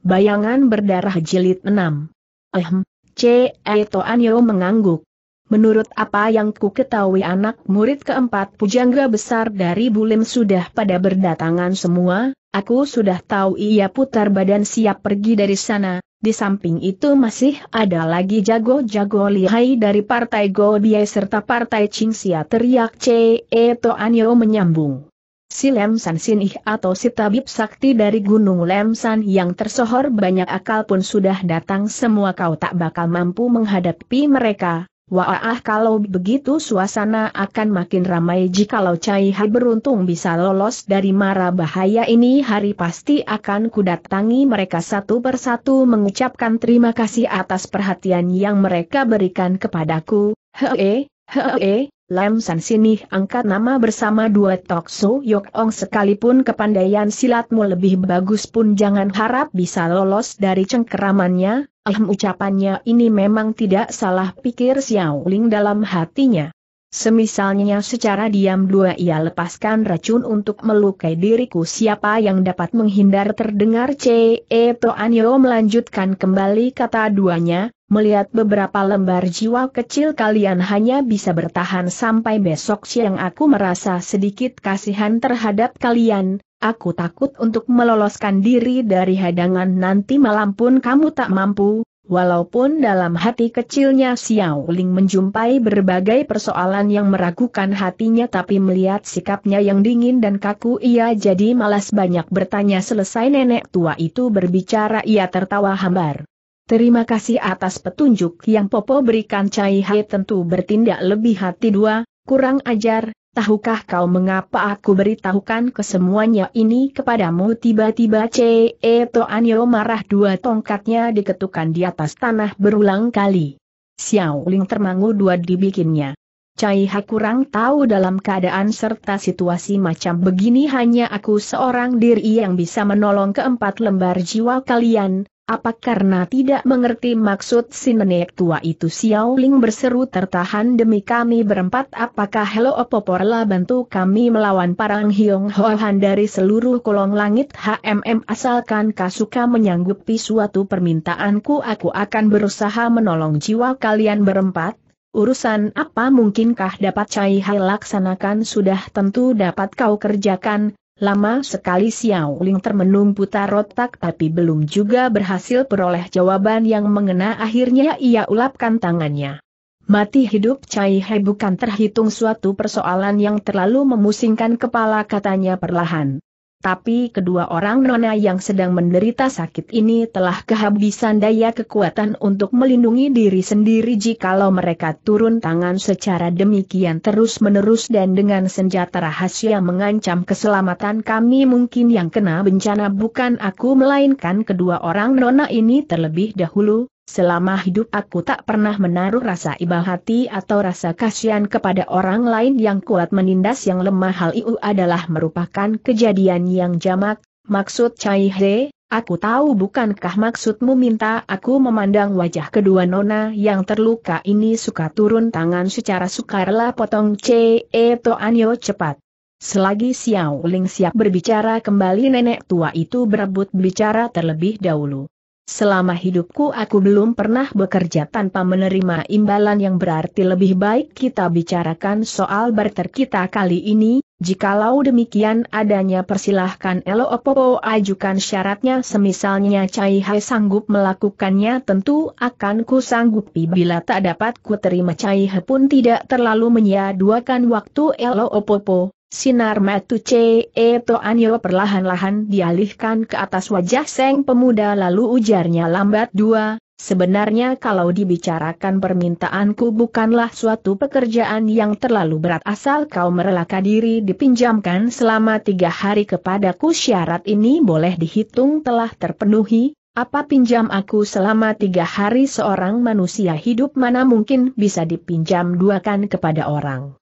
Bayangan berdarah jilid 6. Ehm, C. E. Toanyo mengangguk. Menurut apa yang ku ketahui anak murid keempat pujangga besar dari Bulim sudah pada berdatangan semua, aku sudah tahu ia putar badan siap pergi dari sana, di samping itu masih ada lagi jago-jago lihai dari partai Gobiye serta partai Qingxia teriak C. E. Toanyo menyambung. Si Lemsan Sinih atau si tabib sakti dari Gunung Lemsan yang tersohor banyak akal pun sudah datang semua kau tak bakal mampu menghadapi mereka. Wah kalau begitu suasana akan makin ramai jikalau Cai Hai beruntung bisa lolos dari mara bahaya ini hari pasti akan kudatangi mereka satu persatu mengucapkan terima kasih atas perhatian yang mereka berikan kepadaku. Hee, hee, Lam San Sini angkat nama bersama dua Tok So Yok Ong sekalipun kepandaian silatmu lebih bagus pun jangan harap bisa lolos dari cengkeramannya, ahem ucapannya ini memang tidak salah pikir Xiao Ling dalam hatinya. Semisalnya secara diam dua ia lepaskan racun untuk melukai diriku siapa yang dapat menghindar terdengar C.E. Toanyo melanjutkan kembali kata duanya, melihat beberapa lembar jiwa kecil kalian hanya bisa bertahan sampai besok siang aku merasa sedikit kasihan terhadap kalian, aku takut untuk meloloskan diri dari hadangan nanti malam pun kamu tak mampu, walaupun dalam hati kecilnya Xiao Ling menjumpai berbagai persoalan yang meragukan hatinya tapi melihat sikapnya yang dingin dan kaku ia jadi malas banyak bertanya selesai nenek tua itu berbicara ia tertawa hambar. Terima kasih atas petunjuk yang Popo berikan Cai Hai tentu bertindak lebih hati dua, kurang ajar, tahukah kau mengapa aku beritahukan kesemuanya ini kepadamu tiba-tiba Ce Toanyo marah dua tongkatnya diketukan di atas tanah berulang kali. Xiao Ling termangu dua dibikinnya. Cai Hai kurang tahu dalam keadaan serta situasi macam begini hanya aku seorang diri yang bisa menolong keempat lembar jiwa kalian, apa karena tidak mengerti maksud si nenek tua itu Xiao Ling berseru tertahan demi kami berempat apakah Hello Opoporla bantu kami melawan parang Hiong Hohan dari seluruh kolong langit HMM asalkan Kasuka menyanggupi suatu permintaanku aku akan berusaha menolong jiwa kalian berempat. Urusan apa mungkinkah dapat Cai Hai laksanakan sudah tentu dapat kau kerjakan, Lama sekali Xiao Ling termenung putar otak tapi belum juga berhasil peroleh jawaban yang mengena akhirnya ia ulapkan tangannya. Mati hidup Cai He bukan terhitung suatu persoalan yang terlalu memusingkan kepala katanya perlahan. Tapi kedua orang nona yang sedang menderita sakit ini telah kehabisan daya kekuatan untuk melindungi diri sendiri jikalau mereka turun tangan secara demikian terus-menerus dan dengan senjata rahasia mengancam keselamatan kami mungkin yang kena bencana bukan aku melainkan kedua orang nona ini terlebih dahulu, Selama hidup aku tak pernah menaruh rasa iba hati atau rasa kasihan kepada orang lain yang kuat menindas yang lemah hal itu adalah merupakan kejadian yang jamak, maksud Chai He, aku tahu bukankah maksudmu minta aku memandang wajah kedua nona yang terluka ini suka turun tangan secara sukarela potong C. E. to Toanyo cepat. Selagi Xiao Ling siap berbicara kembali nenek tua itu berebut bicara terlebih dahulu. Selama hidupku aku belum pernah bekerja tanpa menerima imbalan yang berarti lebih baik kita bicarakan soal barter kita kali ini, jikalau demikian adanya persilahkan Elo Opopo ajukan syaratnya semisalnya Cai Hai sanggup melakukannya tentu akan ku sanggupi bila tak dapat ku terima Cai Hai pun tidak terlalu menyia-duakan waktu Elo Opopo, Sinar metu C. E. To Anyo perlahan-lahan dialihkan ke atas wajah Seng pemuda lalu ujarnya lambat dua, sebenarnya kalau dibicarakan permintaanku bukanlah suatu pekerjaan yang terlalu berat asal kau merelakan diri dipinjamkan selama tiga hari kepadaku syarat ini boleh dihitung telah terpenuhi, apa pinjam aku selama tiga hari seorang manusia hidup mana mungkin bisa dipinjam duakan kepada orang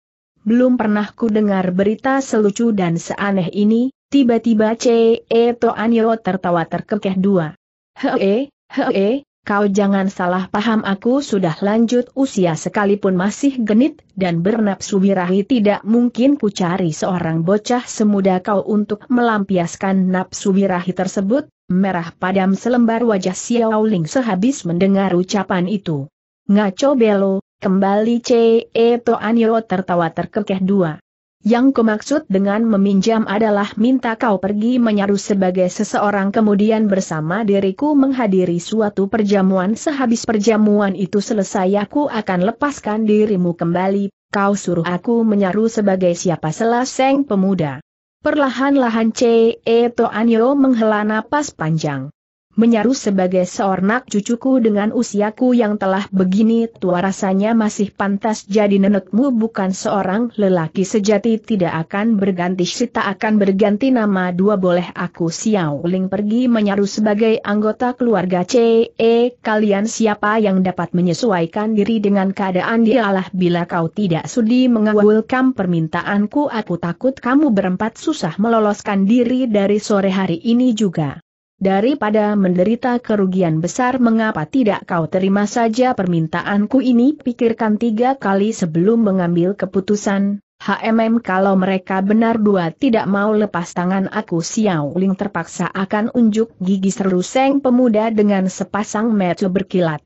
belum pernah ku dengar berita selucu dan seaneh ini, tiba-tiba C.E. Toanyo tertawa terkekeh dua. Hee, hee, kau jangan salah paham aku sudah lanjut usia sekalipun masih genit dan bernapsu wirahi tidak mungkin ku cari seorang bocah semuda kau untuk melampiaskan nafsu wirahi tersebut, merah padam selembar wajah Xiao Ling sehabis mendengar ucapan itu. Ngaco belo, Kembali C. C.E. Toanyo tertawa terkekeh dua. Yang kumaksud dengan meminjam adalah minta kau pergi menyaru sebagai seseorang kemudian bersama diriku menghadiri suatu perjamuan sehabis perjamuan itu selesai aku akan lepaskan dirimu kembali, kau suruh aku menyaru sebagai siapa selaseng pemuda. Perlahan-lahan C. C.E. Toanyo menghela napas panjang menyaru sebagai seorang cucuku dengan usiaku yang telah begini tua rasanya masih pantas jadi nenekmu bukan seorang lelaki sejati tidak akan berganti sita akan berganti nama dua boleh aku Xiao Ling pergi menyaru sebagai anggota keluarga CE kalian siapa yang dapat menyesuaikan diri dengan keadaan dialah bila kau tidak sudi mengawalkan permintaanku aku takut kamu berempat susah meloloskan diri dari sore hari ini juga daripada menderita kerugian besar mengapa tidak kau terima saja permintaanku ini pikirkan tiga kali sebelum mengambil keputusan, HMM kalau mereka benar dua tidak mau lepas tangan aku Xiao Ling terpaksa akan unjuk gigi seru seng pemuda dengan sepasang mata berkilat.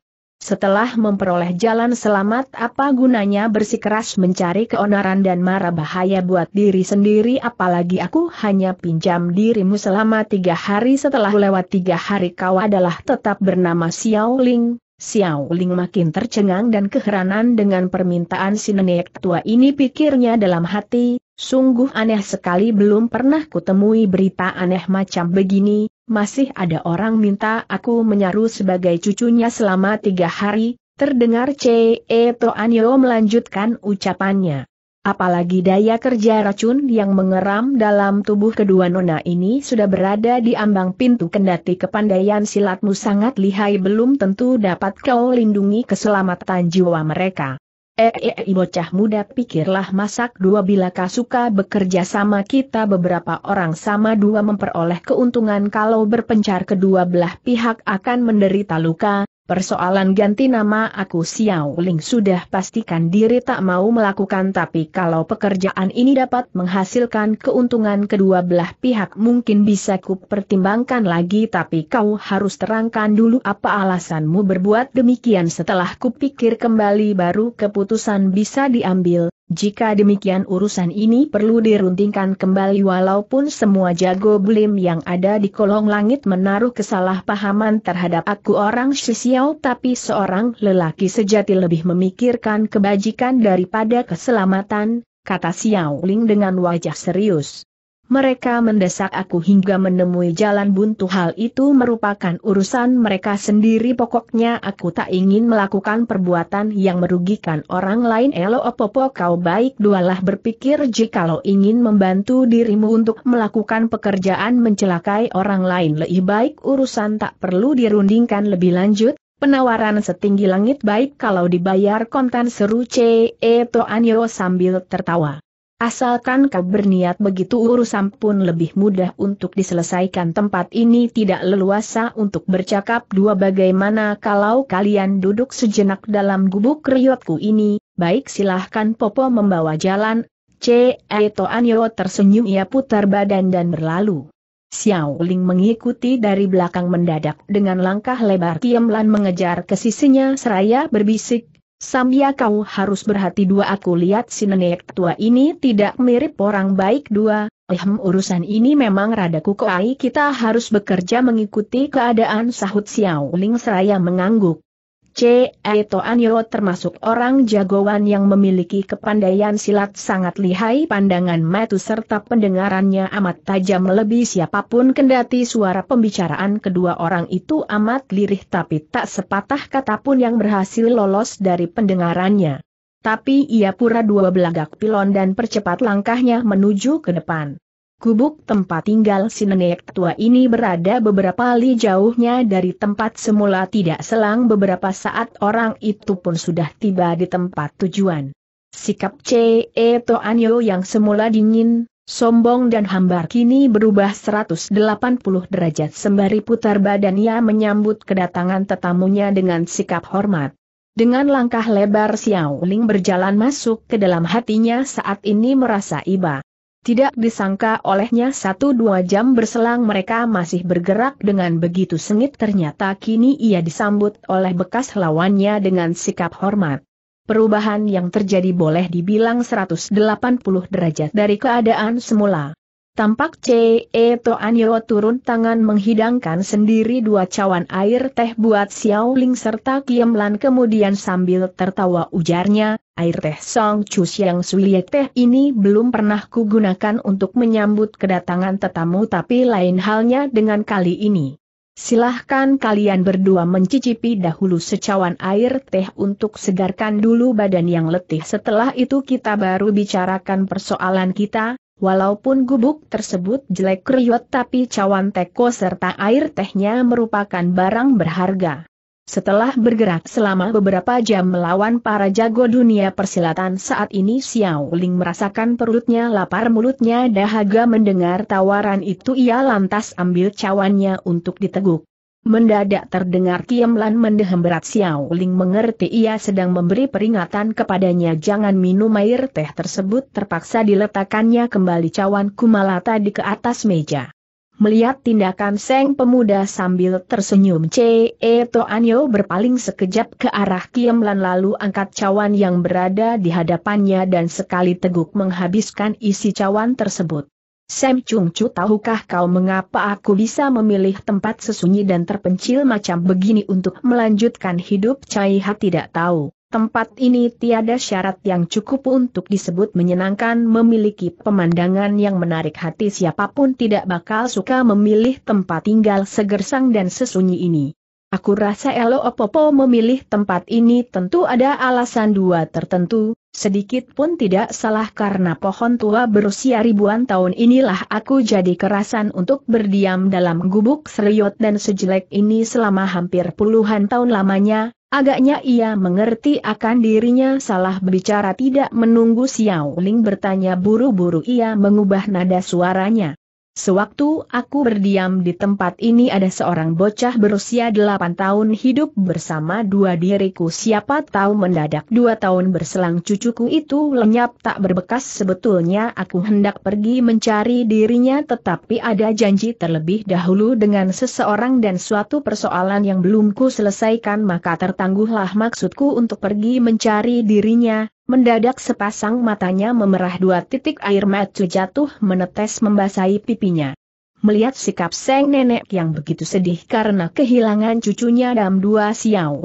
Setelah memperoleh jalan selamat apa gunanya bersikeras mencari keonaran dan mara bahaya buat diri sendiri apalagi aku hanya pinjam dirimu selama tiga hari setelah lewat tiga hari kau adalah tetap bernama Xiao Ling. Xiao Ling makin tercengang dan keheranan dengan permintaan si nenek tua ini pikirnya dalam hati, sungguh aneh sekali belum pernah kutemui berita aneh macam begini, masih ada orang minta aku menyaru sebagai cucunya selama tiga hari, terdengar C.E. Toanyo melanjutkan ucapannya. Apalagi daya kerja racun yang mengeram dalam tubuh kedua nona ini sudah berada di ambang pintu kendati kepandaian silatmu sangat lihai belum tentu dapat kau lindungi keselamatan jiwa mereka. Eh, eh, eh, bocah muda pikirlah masak dua bila kasuka bekerja sama kita beberapa orang sama dua memperoleh keuntungan kalau berpencar kedua belah pihak akan menderita luka, Persoalan ganti nama aku Xiao Ling sudah pastikan diri tak mau melakukan tapi kalau pekerjaan ini dapat menghasilkan keuntungan kedua belah pihak mungkin bisa ku pertimbangkan lagi tapi kau harus terangkan dulu apa alasanmu berbuat demikian setelah kupikir kembali baru keputusan bisa diambil, jika demikian urusan ini perlu diruntingkan kembali walaupun semua jago belim yang ada di kolong langit menaruh kesalahpahaman terhadap aku orang Shisiao tapi seorang lelaki sejati lebih memikirkan kebajikan daripada keselamatan, kata Xiao Ling dengan wajah serius mereka mendesak aku hingga menemui jalan buntu hal itu merupakan urusan mereka sendiri pokoknya aku tak ingin melakukan perbuatan yang merugikan orang lain elo opopo kau baik dualah berpikir jikalau ingin membantu dirimu untuk melakukan pekerjaan mencelakai orang lain lebih baik urusan tak perlu dirundingkan lebih lanjut Penawaran setinggi langit baik kalau dibayar Konten seru C. C.E. Toanyo sambil tertawa. Asalkan kau berniat begitu urusan pun lebih mudah untuk diselesaikan tempat ini tidak leluasa untuk bercakap dua bagaimana kalau kalian duduk sejenak dalam gubuk riotku ini, baik silahkan Popo membawa jalan, C. Eto Anyo tersenyum ia putar badan dan berlalu. Xiao Ling mengikuti dari belakang mendadak dengan langkah lebar Lan mengejar ke sisinya seraya berbisik, Samya kau harus berhati dua aku lihat si nenek tua ini tidak mirip orang baik dua, ehm urusan ini memang rada kukuai kita harus bekerja mengikuti keadaan sahut Xiao Ling seraya mengangguk. C.E. Toanyo termasuk orang jagoan yang memiliki kepandaian silat sangat lihai pandangan metu serta pendengarannya amat tajam lebih siapapun kendati suara pembicaraan kedua orang itu amat lirih tapi tak sepatah kata pun yang berhasil lolos dari pendengarannya. Tapi ia pura dua belagak pilon dan percepat langkahnya menuju ke depan. Kubuk tempat tinggal si nenek tua ini berada beberapa li jauhnya dari tempat semula tidak selang beberapa saat orang itu pun sudah tiba di tempat tujuan. Sikap C C.E. Toanyo yang semula dingin, sombong dan hambar kini berubah 180 derajat sembari putar badan ia menyambut kedatangan tetamunya dengan sikap hormat. Dengan langkah lebar Xiao Ling berjalan masuk ke dalam hatinya saat ini merasa iba. Tidak disangka olehnya satu dua jam berselang mereka masih bergerak dengan begitu sengit ternyata kini ia disambut oleh bekas lawannya dengan sikap hormat. Perubahan yang terjadi boleh dibilang 180 derajat dari keadaan semula. Tampak C. C.E. Toanyo turun tangan menghidangkan sendiri dua cawan air teh buat Xiao Ling serta Kiem Lan kemudian sambil tertawa ujarnya, air teh Song Chu Siang Suye teh ini belum pernah kugunakan untuk menyambut kedatangan tetamu tapi lain halnya dengan kali ini. Silahkan kalian berdua mencicipi dahulu secawan air teh untuk segarkan dulu badan yang letih setelah itu kita baru bicarakan persoalan kita, Walaupun gubuk tersebut jelek kriot tapi cawan teko serta air tehnya merupakan barang berharga. Setelah bergerak selama beberapa jam melawan para jago dunia persilatan saat ini Xiao Ling merasakan perutnya lapar mulutnya dahaga mendengar tawaran itu ia lantas ambil cawannya untuk diteguk. Mendadak terdengar kiamlan mendehem berat Xiao Ling mengerti ia sedang memberi peringatan kepadanya jangan minum air teh tersebut terpaksa diletakkannya kembali cawan kumala tadi ke atas meja. Melihat tindakan Seng pemuda sambil tersenyum C E To Anyo berpaling sekejap ke arah kiamlan lalu angkat cawan yang berada di hadapannya dan sekali teguk menghabiskan isi cawan tersebut. Sam Chung Chu tahukah kau mengapa aku bisa memilih tempat sesunyi dan terpencil macam begini untuk melanjutkan hidup Chai Ha tidak tahu. Tempat ini tiada syarat yang cukup untuk disebut menyenangkan memiliki pemandangan yang menarik hati siapapun tidak bakal suka memilih tempat tinggal segersang dan sesunyi ini. Aku rasa Elo Opopo memilih tempat ini tentu ada alasan dua tertentu, Sedikit pun tidak salah karena pohon tua berusia ribuan tahun inilah aku jadi kerasan untuk berdiam dalam gubuk seriot dan sejelek ini selama hampir puluhan tahun lamanya, agaknya ia mengerti akan dirinya salah berbicara tidak menunggu Xiao Ling bertanya buru-buru ia mengubah nada suaranya. Sewaktu aku berdiam di tempat ini ada seorang bocah berusia 8 tahun hidup bersama dua diriku siapa tahu mendadak dua tahun berselang cucuku itu lenyap tak berbekas sebetulnya aku hendak pergi mencari dirinya tetapi ada janji terlebih dahulu dengan seseorang dan suatu persoalan yang belum ku selesaikan maka tertangguhlah maksudku untuk pergi mencari dirinya Mendadak sepasang matanya memerah dua titik air mata jatuh menetes membasahi pipinya. Melihat sikap Seng Nenek yang begitu sedih karena kehilangan cucunya Dam Dua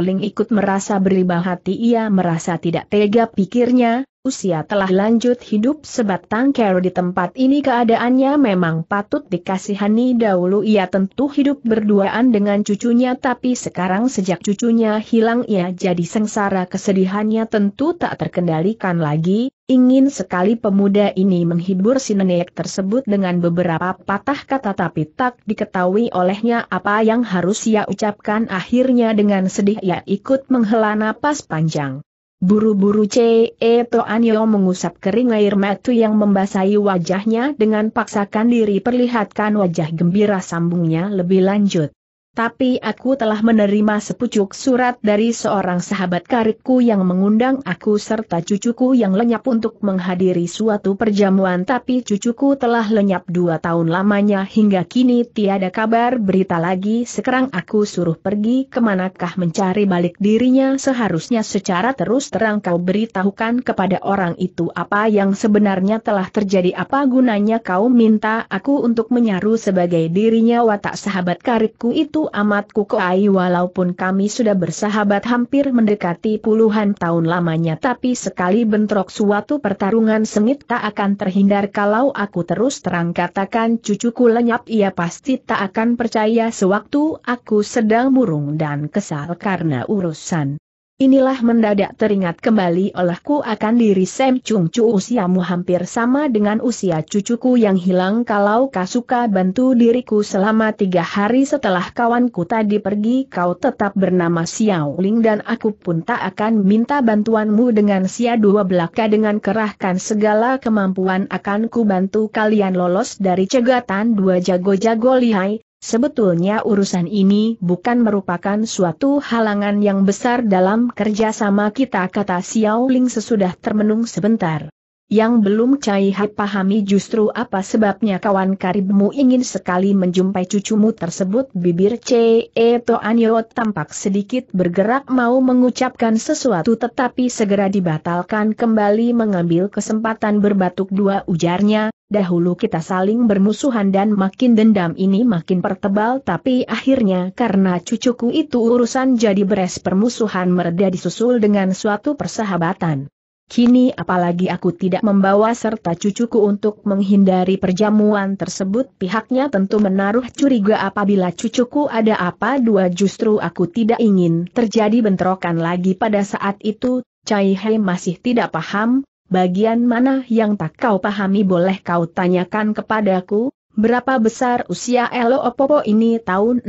ling ikut merasa berlibah hati ia merasa tidak tega pikirnya, usia telah lanjut hidup sebatang kero di tempat ini keadaannya memang patut dikasihani dahulu ia tentu hidup berduaan dengan cucunya tapi sekarang sejak cucunya hilang ia jadi sengsara kesedihannya tentu tak terkendalikan lagi, ingin sekali pemuda ini menghibur si nenek tersebut dengan beberapa patah kata tapi tak diketahui olehnya apa yang harus ia ucapkan akhirnya dengan sedih ia ikut menghela napas panjang. Buru-buru Ce anio mengusap kering air mata yang membasahi wajahnya dengan paksakan diri perlihatkan wajah gembira sambungnya lebih lanjut tapi aku telah menerima sepucuk surat dari seorang sahabat karibku yang mengundang aku serta cucuku yang lenyap untuk menghadiri suatu perjamuan tapi cucuku telah lenyap dua tahun lamanya hingga kini tiada kabar berita lagi sekarang aku suruh pergi kemanakah mencari balik dirinya seharusnya secara terus terang kau beritahukan kepada orang itu apa yang sebenarnya telah terjadi apa gunanya kau minta aku untuk menyaru sebagai dirinya watak sahabat karibku itu amat kukuai walaupun kami sudah bersahabat hampir mendekati puluhan tahun lamanya tapi sekali bentrok suatu pertarungan sengit tak akan terhindar kalau aku terus terang katakan cucuku lenyap ia pasti tak akan percaya sewaktu aku sedang murung dan kesal karena urusan Inilah mendadak teringat kembali olehku akan diri Sam Chung Chu usiamu hampir sama dengan usia cucuku yang hilang kalau kau suka bantu diriku selama tiga hari setelah kawanku tadi pergi kau tetap bernama Xiao Ling dan aku pun tak akan minta bantuanmu dengan sia dua belaka dengan kerahkan segala kemampuan akan ku bantu kalian lolos dari cegatan dua jago-jago lihai, Sebetulnya urusan ini bukan merupakan suatu halangan yang besar dalam kerjasama kita kata Xiao Ling sesudah termenung sebentar. Yang belum Cai Hai pahami justru apa sebabnya kawan karibmu ingin sekali menjumpai cucumu tersebut bibir Cei Toanyo tampak sedikit bergerak mau mengucapkan sesuatu tetapi segera dibatalkan kembali mengambil kesempatan berbatuk dua ujarnya, dahulu kita saling bermusuhan dan makin dendam ini makin pertebal tapi akhirnya karena cucuku itu urusan jadi beres permusuhan mereda disusul dengan suatu persahabatan. Kini apalagi aku tidak membawa serta cucuku untuk menghindari perjamuan tersebut pihaknya tentu menaruh curiga apabila cucuku ada apa dua justru aku tidak ingin terjadi bentrokan lagi pada saat itu, Cai Hei masih tidak paham, bagian mana yang tak kau pahami boleh kau tanyakan kepadaku, berapa besar usia Elo Opopo ini tahun 66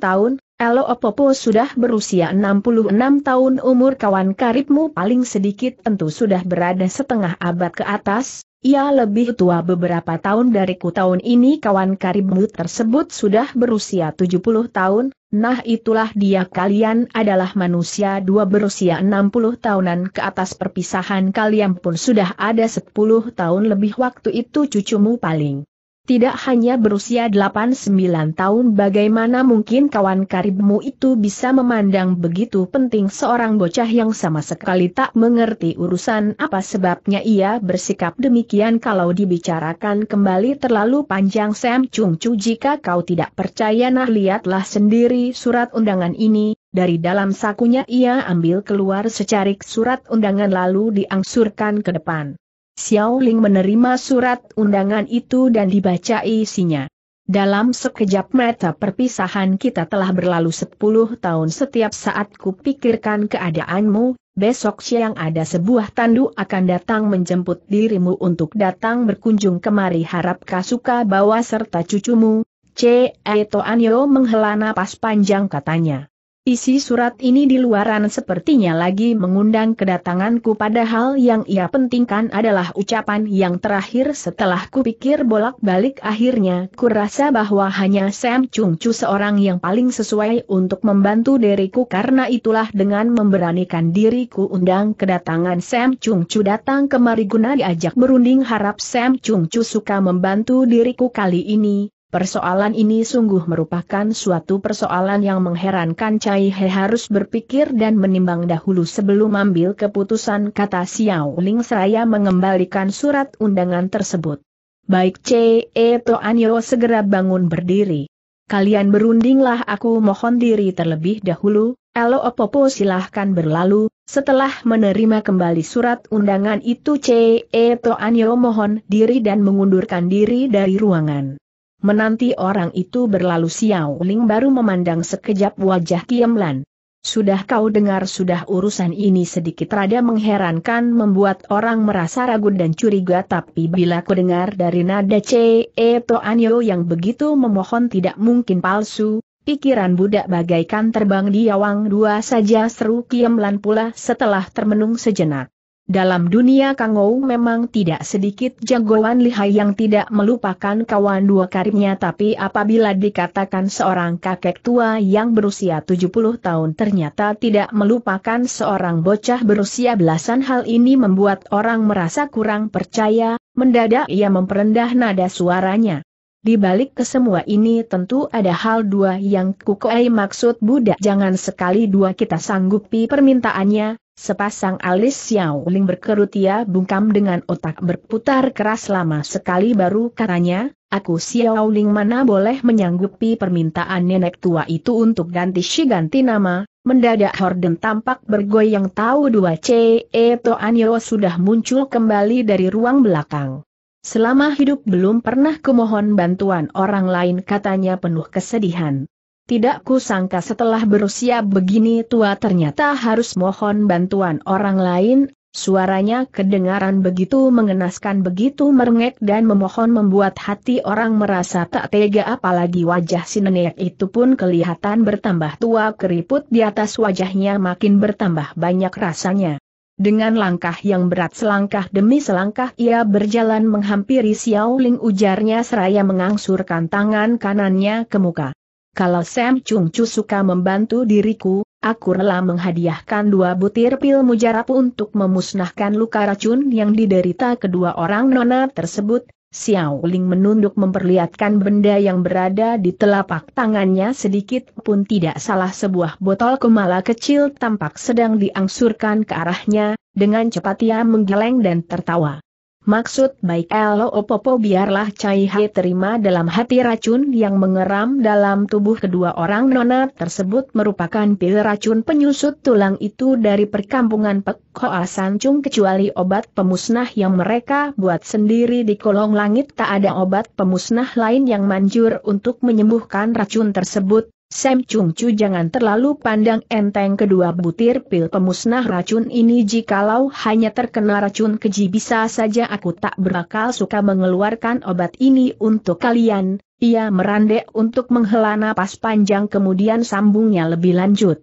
tahun, Elo Opopo sudah berusia 66 tahun umur kawan karibmu paling sedikit tentu sudah berada setengah abad ke atas, ia lebih tua beberapa tahun dariku tahun ini kawan karibmu tersebut sudah berusia 70 tahun, nah itulah dia kalian adalah manusia dua berusia 60 tahunan ke atas perpisahan kalian pun sudah ada 10 tahun lebih waktu itu cucumu paling tidak hanya berusia 8-9 tahun bagaimana mungkin kawan karibmu itu bisa memandang begitu penting seorang bocah yang sama sekali tak mengerti urusan apa sebabnya ia bersikap demikian kalau dibicarakan kembali terlalu panjang Sam Chung Chu jika kau tidak percaya nah lihatlah sendiri surat undangan ini, dari dalam sakunya ia ambil keluar secarik surat undangan lalu diangsurkan ke depan. Xiao Ling menerima surat undangan itu dan dibaca isinya. Dalam sekejap mata perpisahan kita telah berlalu sepuluh tahun setiap saat kupikirkan keadaanmu, besok siang ada sebuah tandu akan datang menjemput dirimu untuk datang berkunjung kemari harap kasuka bawa serta cucumu, C. E. Toanyo menghela napas panjang katanya. Isi surat ini di luaran sepertinya lagi mengundang kedatanganku padahal yang ia pentingkan adalah ucapan yang terakhir setelah kupikir bolak-balik akhirnya kurasa bahwa hanya Sam Chung Chu seorang yang paling sesuai untuk membantu diriku karena itulah dengan memberanikan diriku undang kedatangan Sam Chung Chu datang kemari guna diajak berunding harap Sam Chung Chu suka membantu diriku kali ini, Persoalan ini sungguh merupakan suatu persoalan yang mengherankan Cai He harus berpikir dan menimbang dahulu sebelum ambil keputusan kata Xiao Ling saya mengembalikan surat undangan tersebut. Baik C. E. Cai Anyo segera bangun berdiri. Kalian berundinglah aku mohon diri terlebih dahulu, Elo Opopo silahkan berlalu, setelah menerima kembali surat undangan itu C. E. Cai Anyo mohon diri dan mengundurkan diri dari ruangan. Menanti orang itu berlalu Xiao Ling baru memandang sekejap wajah Kiemlan. Sudah kau dengar sudah urusan ini sedikit rada mengherankan membuat orang merasa ragu dan curiga tapi bila ku dengar dari nada C. E. Anyo yang begitu memohon tidak mungkin palsu, Pikiran budak bagaikan terbang di awang dua saja seru Kiemlan pula setelah termenung sejenak. Dalam dunia Kangou memang tidak sedikit jagoan lihai yang tidak melupakan kawan dua karibnya tapi apabila dikatakan seorang kakek tua yang berusia 70 tahun ternyata tidak melupakan seorang bocah berusia belasan hal ini membuat orang merasa kurang percaya, mendadak ia memperendah nada suaranya. Di balik kesemua ini tentu ada hal dua yang kukuai maksud Buddha. jangan sekali dua kita sanggupi permintaannya, sepasang alis Xiao Ling berkerut ia bungkam dengan otak berputar keras lama sekali baru katanya, aku Xiao Ling mana boleh menyanggupi permintaan nenek tua itu untuk ganti si ganti nama, mendadak Horden tampak bergoyang tahu dua C.E. Toanyo sudah muncul kembali dari ruang belakang. Selama hidup belum pernah kumohon bantuan orang lain katanya penuh kesedihan. Tidak kusangka setelah berusia begini tua ternyata harus mohon bantuan orang lain, suaranya kedengaran begitu mengenaskan begitu merengek dan memohon membuat hati orang merasa tak tega apalagi wajah si nenek itu pun kelihatan bertambah tua keriput di atas wajahnya makin bertambah banyak rasanya. Dengan langkah yang berat selangkah demi selangkah ia berjalan menghampiri Xiao Ling ujarnya seraya mengangsurkan tangan kanannya ke muka. Kalau Sam Chung Chu suka membantu diriku, aku rela menghadiahkan dua butir pil mujarab untuk memusnahkan luka racun yang diderita kedua orang nona tersebut, Xiao Ling menunduk memperlihatkan benda yang berada di telapak tangannya sedikit pun tidak salah sebuah botol kemala kecil tampak sedang diangsurkan ke arahnya, dengan cepat ia menggeleng dan tertawa. Maksud baik Elo Opopo biarlah Cai Hai terima dalam hati racun yang mengeram dalam tubuh kedua orang nona tersebut merupakan pil racun penyusut tulang itu dari perkampungan Pekoa Sancung kecuali obat pemusnah yang mereka buat sendiri di kolong langit tak ada obat pemusnah lain yang manjur untuk menyembuhkan racun tersebut, Sam Chung Chu jangan terlalu pandang enteng kedua butir pil pemusnah racun ini jikalau hanya terkena racun keji bisa saja aku tak berakal suka mengeluarkan obat ini untuk kalian, ia merandek untuk menghela napas panjang kemudian sambungnya lebih lanjut.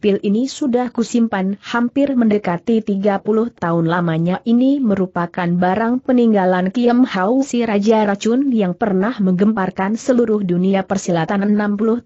Pil ini sudah kusimpan hampir mendekati 30 tahun lamanya ini merupakan barang peninggalan Kiem Hau, si Raja Racun yang pernah menggemparkan seluruh dunia persilatan 60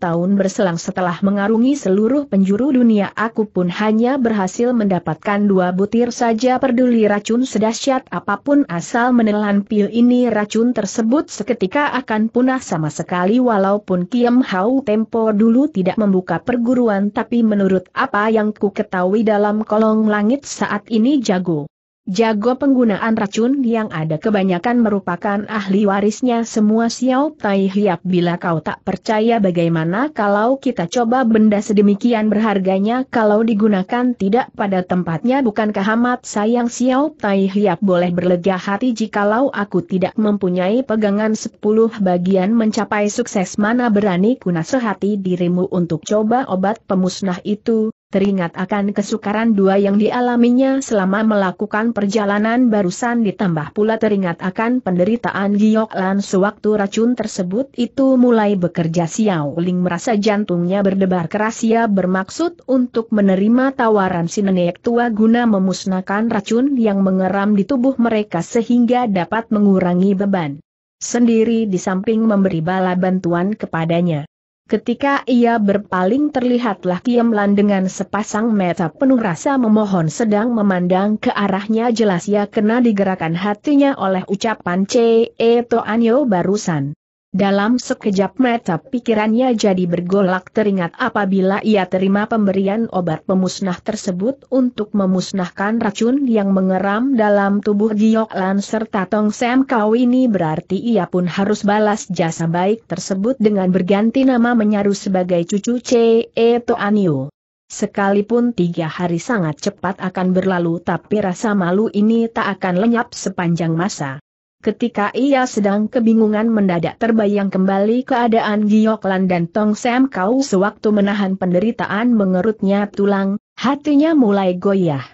tahun berselang setelah mengarungi seluruh penjuru dunia aku pun hanya berhasil mendapatkan dua butir saja peduli racun sedahsyat apapun asal menelan pil ini racun tersebut seketika akan punah sama sekali walaupun Kiem Hau tempo dulu tidak membuka perguruan tapi menurut apa yang ku ketahui dalam kolong langit saat ini jago. Jago penggunaan racun yang ada kebanyakan merupakan ahli warisnya semua Xiao Tai Hiap bila kau tak percaya bagaimana kalau kita coba benda sedemikian berharganya kalau digunakan tidak pada tempatnya bukankah amat sayang Xiao Tai Hiap boleh berlega hati jikalau aku tidak mempunyai pegangan sepuluh bagian mencapai sukses mana berani ku sehati dirimu untuk coba obat pemusnah itu, teringat akan kesukaran dua yang dialaminya selama melakukan perjalanan barusan ditambah pula teringat akan penderitaan Giok Lan sewaktu racun tersebut itu mulai bekerja Xiao Ling merasa jantungnya berdebar keras ia bermaksud untuk menerima tawaran si nenek tua guna memusnahkan racun yang mengeram di tubuh mereka sehingga dapat mengurangi beban sendiri di samping memberi bala bantuan kepadanya. Ketika ia berpaling terlihatlah Kiamlan dengan sepasang mata penuh rasa memohon sedang memandang ke arahnya jelas ia kena digerakkan hatinya oleh ucapan C.E. Toanyo barusan. Dalam sekejap mata pikirannya jadi bergolak teringat apabila ia terima pemberian obat pemusnah tersebut untuk memusnahkan racun yang mengeram dalam tubuh Giok Lan serta Tong Sam Kau ini berarti ia pun harus balas jasa baik tersebut dengan berganti nama menyaru sebagai cucu C. E. Toanio. Sekalipun tiga hari sangat cepat akan berlalu tapi rasa malu ini tak akan lenyap sepanjang masa. Ketika ia sedang kebingungan mendadak terbayang kembali keadaan Gioklan dan Tong Sam Kau sewaktu menahan penderitaan mengerutnya tulang, hatinya mulai goyah.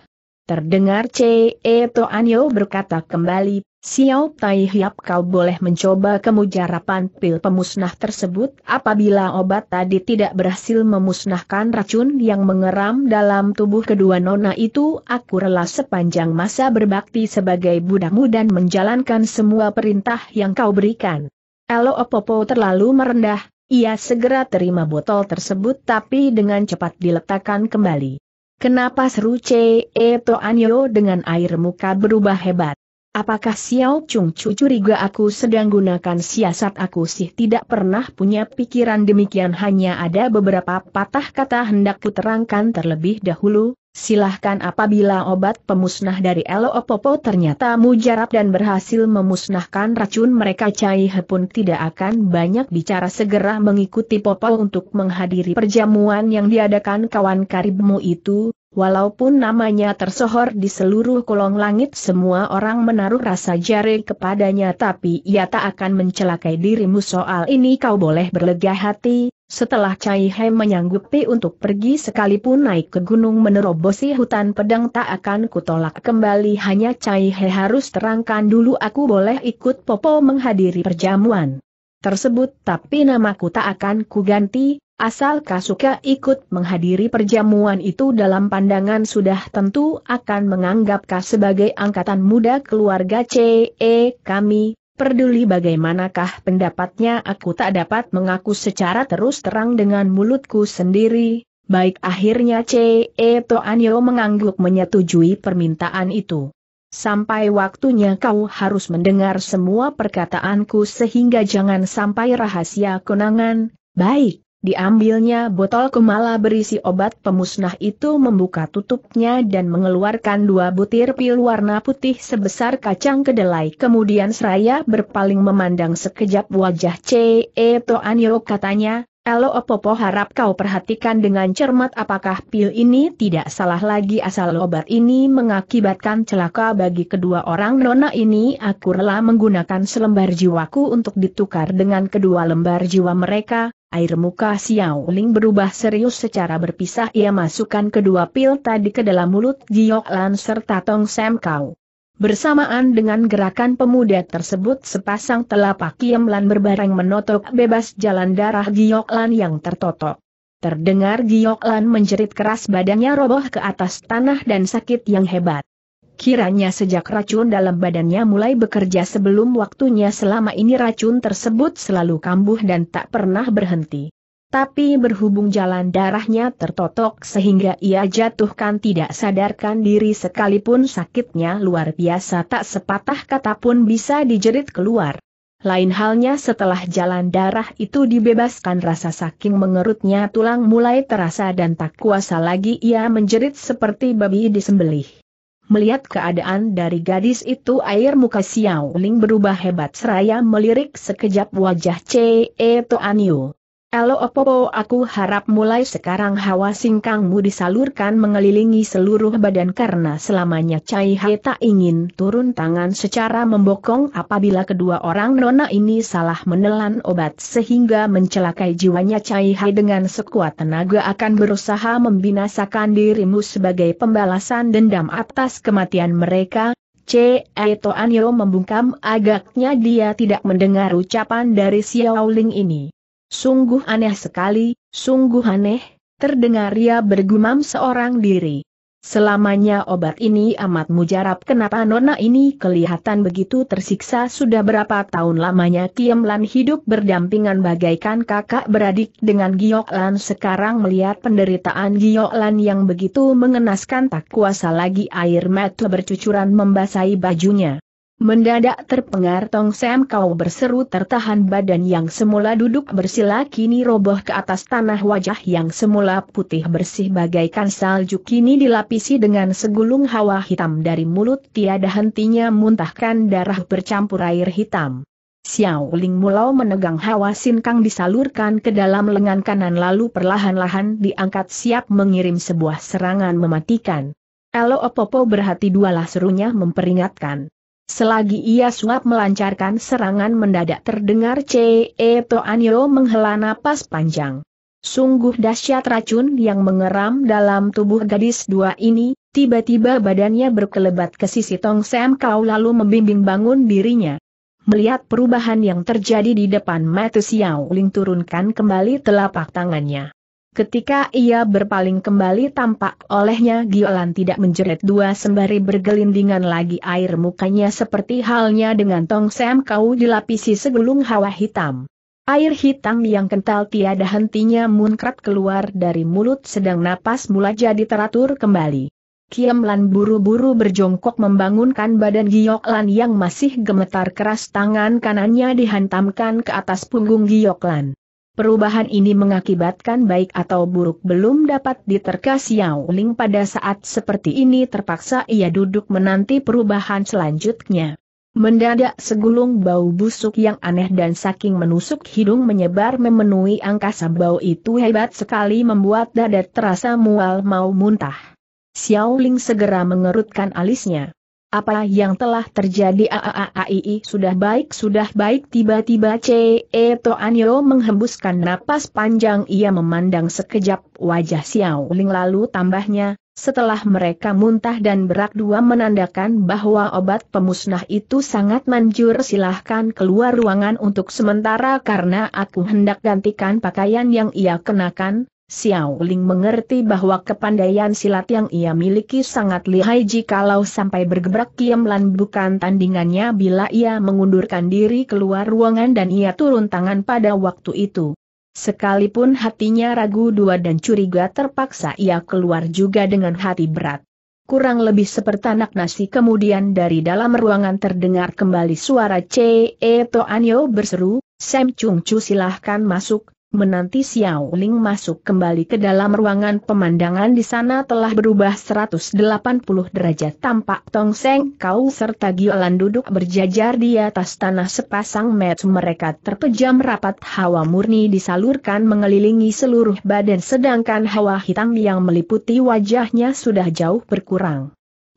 Terdengar Ce Eto Anyo berkata kembali, Xiao Tai Hiap kau boleh mencoba kemujarapan pil pemusnah tersebut apabila obat tadi tidak berhasil memusnahkan racun yang mengeram dalam tubuh kedua nona itu aku rela sepanjang masa berbakti sebagai budakmu dan menjalankan semua perintah yang kau berikan. Elo Opopo terlalu merendah, ia segera terima botol tersebut tapi dengan cepat diletakkan kembali. Kenapa seru Ce To Anyo dengan air muka berubah hebat? Apakah Xiao Chung Chu curiga aku sedang gunakan siasat aku sih tidak pernah punya pikiran demikian hanya ada beberapa patah kata hendak kuterangkan terlebih dahulu, Silahkan apabila obat pemusnah dari Popo ternyata mujarab dan berhasil memusnahkan racun mereka Cai He pun tidak akan banyak bicara segera mengikuti Popo untuk menghadiri perjamuan yang diadakan kawan karibmu itu, Walaupun namanya tersohor di seluruh kolong langit semua orang menaruh rasa jari kepadanya tapi ia tak akan mencelakai dirimu soal ini kau boleh berlega hati, setelah Cai He menyanggupi untuk pergi sekalipun naik ke gunung menerobosi hutan pedang tak akan kutolak kembali hanya Cai He harus terangkan dulu aku boleh ikut Popo menghadiri perjamuan tersebut tapi namaku tak akan kuganti, Asal Kasuka ikut menghadiri perjamuan itu dalam pandangan sudah tentu akan menganggap Kas sebagai angkatan muda keluarga CE kami, peduli bagaimanakah pendapatnya aku tak dapat mengaku secara terus terang dengan mulutku sendiri, baik akhirnya CE Toanyo mengangguk menyetujui permintaan itu. Sampai waktunya kau harus mendengar semua perkataanku sehingga jangan sampai rahasia kenangan, baik. Diambilnya botol kemala berisi obat pemusnah itu membuka tutupnya dan mengeluarkan dua butir pil warna putih sebesar kacang kedelai. Kemudian seraya berpaling memandang sekejap wajah C. E. Toanyo katanya, Elo Opopo harap kau perhatikan dengan cermat apakah pil ini tidak salah lagi asal obat ini mengakibatkan celaka bagi kedua orang nona ini. Aku rela menggunakan selembar jiwaku untuk ditukar dengan kedua lembar jiwa mereka Air muka Xiao Ling berubah serius secara berpisah ia masukkan kedua pil tadi ke dalam mulut Giok Lan serta Tong Sam Kau. Bersamaan dengan gerakan pemuda tersebut sepasang telapak Kiam Lan berbareng menotok bebas jalan darah Giok Lan yang tertotok. Terdengar Giok Lan menjerit keras badannya roboh ke atas tanah dan sakit yang hebat. Kiranya sejak racun dalam badannya mulai bekerja sebelum waktunya selama ini racun tersebut selalu kambuh dan tak pernah berhenti. Tapi berhubung jalan darahnya tertotok sehingga ia jatuhkan tidak sadarkan diri sekalipun sakitnya luar biasa tak sepatah kata pun bisa dijerit keluar. Lain halnya setelah jalan darah itu dibebaskan rasa saking mengerutnya tulang mulai terasa dan tak kuasa lagi ia menjerit seperti babi disembelih. Melihat keadaan dari gadis itu air muka Xiao Ling berubah hebat seraya melirik sekejap wajah Ce Toan Yu. Elo opopo aku harap mulai sekarang hawa singkangmu disalurkan mengelilingi seluruh badan karena selamanya Cai Hai tak ingin turun tangan secara membokong apabila kedua orang nona ini salah menelan obat sehingga mencelakai jiwanya Cai Hai dengan sekuat tenaga akan berusaha membinasakan dirimu sebagai pembalasan dendam atas kematian mereka, C. Eto Anyo membungkam agaknya dia tidak mendengar ucapan dari Xiao Ling ini. Sungguh aneh sekali, sungguh aneh, terdengar ia bergumam seorang diri. Selamanya obat ini amat mujarab kenapa nona ini kelihatan begitu tersiksa sudah berapa tahun lamanya Kiem Lan hidup berdampingan bagaikan kakak beradik dengan Giok Lan sekarang melihat penderitaan Giok Lan yang begitu mengenaskan tak kuasa lagi air mata bercucuran membasahi bajunya. Mendadak terpengar Tong Sam kau berseru tertahan badan yang semula duduk bersila kini roboh ke atas tanah wajah yang semula putih bersih bagaikan salju kini dilapisi dengan segulung hawa hitam dari mulut tiada hentinya muntahkan darah bercampur air hitam. Xiao Ling Mulau menegang hawa sinkang disalurkan ke dalam lengan kanan lalu perlahan-lahan diangkat siap mengirim sebuah serangan mematikan. Elo Opopo berhati dualah serunya memperingatkan. Selagi ia suap melancarkan serangan mendadak terdengar C.E. Toanyo menghela napas panjang. Sungguh dahsyat racun yang mengeram dalam tubuh gadis dua ini, tiba-tiba badannya berkelebat ke sisi Tong Sam Kau lalu membimbing bangun dirinya. Melihat perubahan yang terjadi di depan mata Xiao Ling turunkan kembali telapak tangannya. Ketika ia berpaling kembali tampak olehnya Giolan tidak menjerit dua sembari bergelindingan lagi air mukanya seperti halnya dengan tong sem kau dilapisi segulung hawa hitam. Air hitam yang kental tiada hentinya munkrat keluar dari mulut sedang napas mula jadi teratur kembali. Kiemlan buru-buru berjongkok membangunkan badan Gioklan yang masih gemetar keras tangan kanannya dihantamkan ke atas punggung Gioklan. Perubahan ini mengakibatkan baik atau buruk belum dapat diterka Xiao Ling pada saat seperti ini terpaksa ia duduk menanti perubahan selanjutnya. Mendadak segulung bau busuk yang aneh dan saking menusuk hidung menyebar memenuhi angkasa bau itu hebat sekali membuat dada terasa mual mau muntah. Xiao Ling segera mengerutkan alisnya. Apa yang telah terjadi AAAII sudah baik sudah baik tiba-tiba c e Toanyo menghembuskan napas panjang ia memandang sekejap wajah Xiao Ling lalu tambahnya, setelah mereka muntah dan berak dua menandakan bahwa obat pemusnah itu sangat manjur silahkan keluar ruangan untuk sementara karena aku hendak gantikan pakaian yang ia kenakan, Xiao Ling mengerti bahwa kepandaian silat yang ia miliki sangat lihai jikalau sampai bergebrak Kiamlan bukan tandingannya bila ia mengundurkan diri keluar ruangan dan ia turun tangan pada waktu itu. Sekalipun hatinya ragu dua dan curiga terpaksa ia keluar juga dengan hati berat. Kurang lebih seperti anak nasi kemudian dari dalam ruangan terdengar kembali suara C.E. Toanyo berseru, Sam Chung Chu silahkan masuk, Menanti Xiao Ling masuk kembali ke dalam ruangan pemandangan di sana telah berubah 180 derajat tampak Tong Seng Kau serta Giolan duduk berjajar di atas tanah sepasang met mereka terpejam rapat hawa murni disalurkan mengelilingi seluruh badan sedangkan hawa hitam yang meliputi wajahnya sudah jauh berkurang.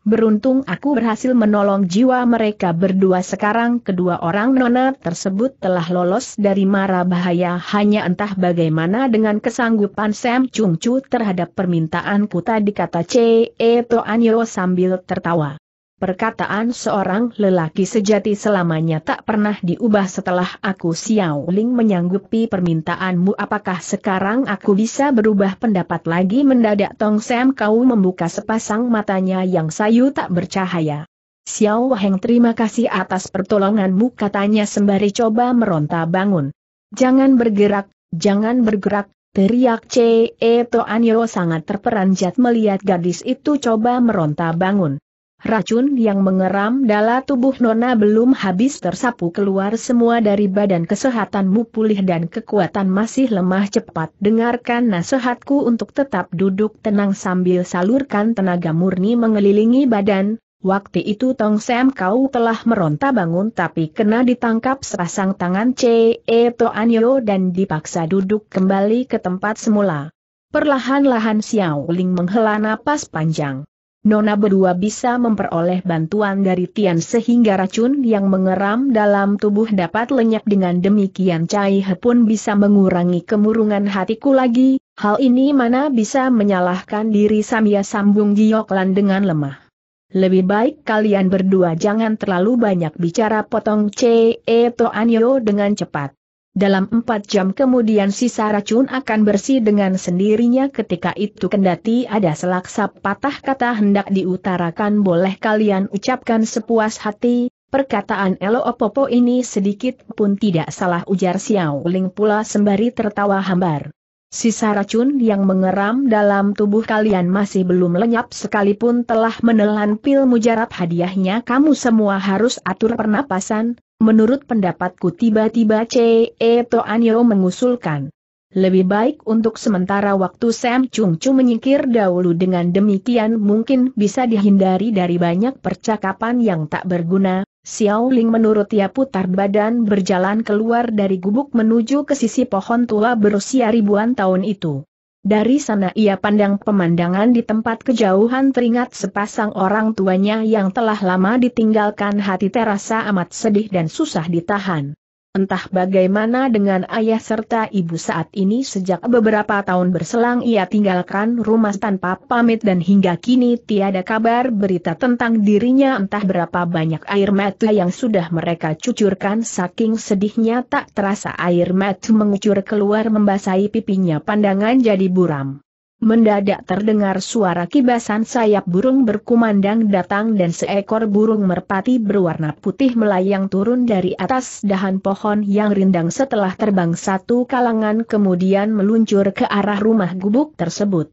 Beruntung aku berhasil menolong jiwa mereka berdua sekarang kedua orang nona tersebut telah lolos dari mara bahaya hanya entah bagaimana dengan kesanggupan Sam Chung Chu terhadap permintaanku tadi kata C.E. Toanyo sambil tertawa. Perkataan seorang lelaki sejati selamanya tak pernah diubah setelah aku Xiao Ling menyanggupi permintaanmu apakah sekarang aku bisa berubah pendapat lagi mendadak Tong Sam kau membuka sepasang matanya yang sayu tak bercahaya. Xiao Heng terima kasih atas pertolonganmu katanya sembari coba meronta bangun. Jangan bergerak, jangan bergerak, teriak C.E. Toanyo sangat terperanjat melihat gadis itu coba meronta bangun. Racun yang mengeram dalam tubuh Nona belum habis tersapu keluar semua dari badan kesehatanmu pulih dan kekuatan masih lemah cepat. Dengarkan nasihatku untuk tetap duduk tenang sambil salurkan tenaga murni mengelilingi badan. Waktu itu Tong Sam kau telah meronta bangun tapi kena ditangkap serasang tangan C. E. Anyo dan dipaksa duduk kembali ke tempat semula. Perlahan-lahan Xiao Ling menghela napas panjang. Nona berdua bisa memperoleh bantuan dari Tian sehingga racun yang mengeram dalam tubuh dapat lenyap dengan demikian Cai He pun bisa mengurangi kemurungan hatiku lagi, hal ini mana bisa menyalahkan diri Samia sambung Gioklan dengan lemah. Lebih baik kalian berdua jangan terlalu banyak bicara potong Ce Toanyo dengan cepat. Dalam empat jam kemudian sisa racun akan bersih dengan sendirinya ketika itu kendati ada selaksa patah kata hendak diutarakan boleh kalian ucapkan sepuas hati, perkataan Elo Opopo ini sedikit pun tidak salah ujar Xiao Ling pula sembari tertawa hambar. Sisa racun yang mengeram dalam tubuh kalian masih belum lenyap sekalipun telah menelan pil mujarab hadiahnya kamu semua harus atur pernapasan, menurut pendapatku tiba-tiba C.E. Toanyo mengusulkan. Lebih baik untuk sementara waktu Sam Chung Chung menyingkir dahulu dengan demikian mungkin bisa dihindari dari banyak percakapan yang tak berguna, Xiao Ling menurut ia putar badan berjalan keluar dari gubuk menuju ke sisi pohon tua berusia ribuan tahun itu. Dari sana ia pandang pemandangan di tempat kejauhan teringat sepasang orang tuanya yang telah lama ditinggalkan hati terasa amat sedih dan susah ditahan. Entah bagaimana dengan ayah serta ibu saat ini sejak beberapa tahun berselang ia tinggalkan rumah tanpa pamit dan hingga kini tiada kabar berita tentang dirinya entah berapa banyak air mata yang sudah mereka cucurkan saking sedihnya tak terasa air mata mengucur keluar membasahi pipinya pandangan jadi buram. Mendadak terdengar suara kibasan sayap burung berkumandang datang dan seekor burung merpati berwarna putih melayang turun dari atas dahan pohon yang rindang setelah terbang satu kalangan kemudian meluncur ke arah rumah gubuk tersebut.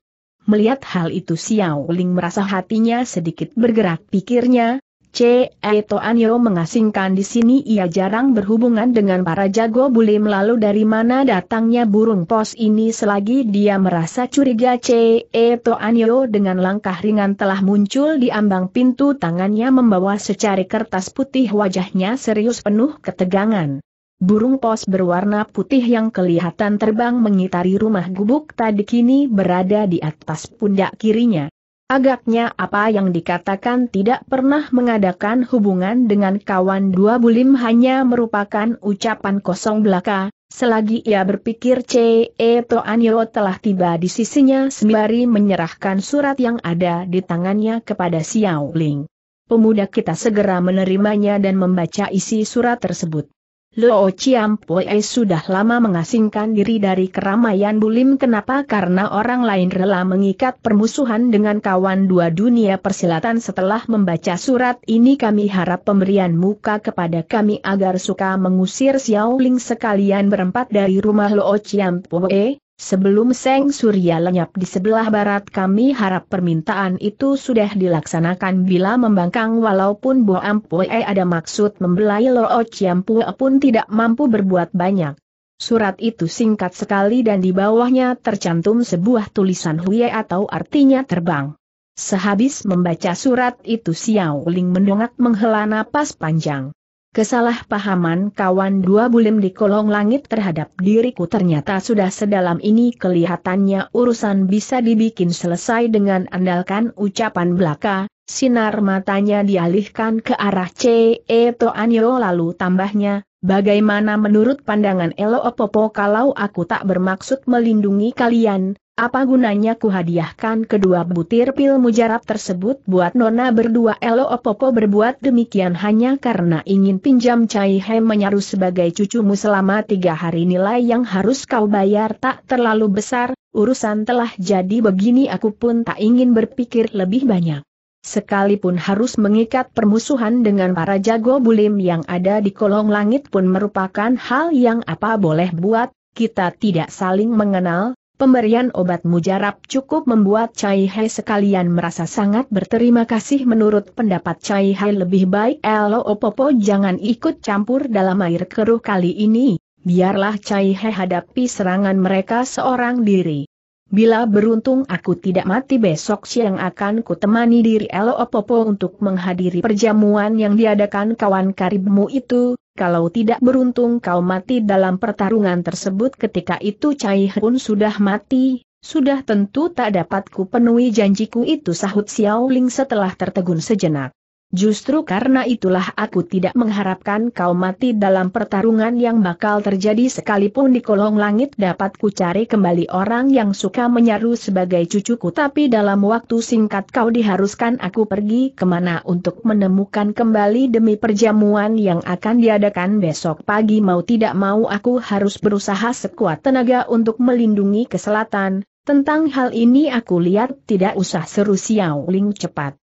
Melihat hal itu Xiao Ling merasa hatinya sedikit bergerak pikirnya, C. E. Toanyo mengasingkan di sini ia jarang berhubungan dengan para jago bule lalu dari mana datangnya burung pos ini selagi dia merasa curiga C. E. Toanyo dengan langkah ringan telah muncul di ambang pintu tangannya membawa secari kertas putih wajahnya serius penuh ketegangan. Burung pos berwarna putih yang kelihatan terbang mengitari rumah gubuk tadi kini berada di atas pundak kirinya. Agaknya apa yang dikatakan tidak pernah mengadakan hubungan dengan kawan dua bulim hanya merupakan ucapan kosong belaka, selagi ia berpikir C.E. Toanyo telah tiba di sisinya sembari menyerahkan surat yang ada di tangannya kepada Xiao Ling. Pemuda kita segera menerimanya dan membaca isi surat tersebut. Chiam Chiampoe sudah lama mengasingkan diri dari keramaian bulim kenapa karena orang lain rela mengikat permusuhan dengan kawan dua dunia persilatan setelah membaca surat ini kami harap pemberian muka kepada kami agar suka mengusir Xiao Ling sekalian berempat dari rumah Chiam Chiampoe, Sebelum Seng Surya lenyap di sebelah barat kami harap permintaan itu sudah dilaksanakan bila membangkang walaupun Bo Ampue ada maksud membelai Lo Chiampue pun tidak mampu berbuat banyak. Surat itu singkat sekali dan di bawahnya tercantum sebuah tulisan Huye atau artinya terbang. Sehabis membaca surat itu Xiao Ling mendongak menghela napas panjang. Kesalahpahaman kawan dua bulim di kolong langit terhadap diriku ternyata sudah sedalam ini kelihatannya urusan bisa dibikin selesai dengan andalkan ucapan belaka, sinar matanya dialihkan ke arah C.E. Toanyo lalu tambahnya, Bagaimana menurut pandangan Elo Opopo kalau aku tak bermaksud melindungi kalian, apa gunanya kuhadiahkan kedua butir pil mujarab tersebut buat nona berdua Elo Opopo berbuat demikian hanya karena ingin pinjam Cai He menyaru sebagai cucumu selama tiga hari nilai yang harus kau bayar tak terlalu besar, urusan telah jadi begini aku pun tak ingin berpikir lebih banyak. Sekalipun harus mengikat permusuhan dengan para jago bulim yang ada di kolong langit pun merupakan hal yang apa boleh buat, kita tidak saling mengenal, Pemberian obat mujarab cukup membuat Chai Hai sekalian merasa sangat berterima kasih menurut pendapat Chai Hai lebih baik Elo Popo jangan ikut campur dalam air keruh kali ini, biarlah Chai Hai hadapi serangan mereka seorang diri. Bila beruntung aku tidak mati besok siang akan kutemani diri Elo Opopo untuk menghadiri perjamuan yang diadakan kawan karibmu itu, kalau tidak beruntung kau mati dalam pertarungan tersebut ketika itu Cai pun sudah mati, sudah tentu tak dapat ku penuhi janjiku itu sahut Xiao Ling setelah tertegun sejenak. Justru karena itulah aku tidak mengharapkan kau mati dalam pertarungan yang bakal terjadi sekalipun di kolong langit dapat ku cari kembali orang yang suka menyaru sebagai cucuku tapi dalam waktu singkat kau diharuskan aku pergi kemana untuk menemukan kembali demi perjamuan yang akan diadakan besok pagi mau tidak mau aku harus berusaha sekuat tenaga untuk melindungi keselatan, tentang hal ini aku lihat tidak usah seru siau, Ling cepat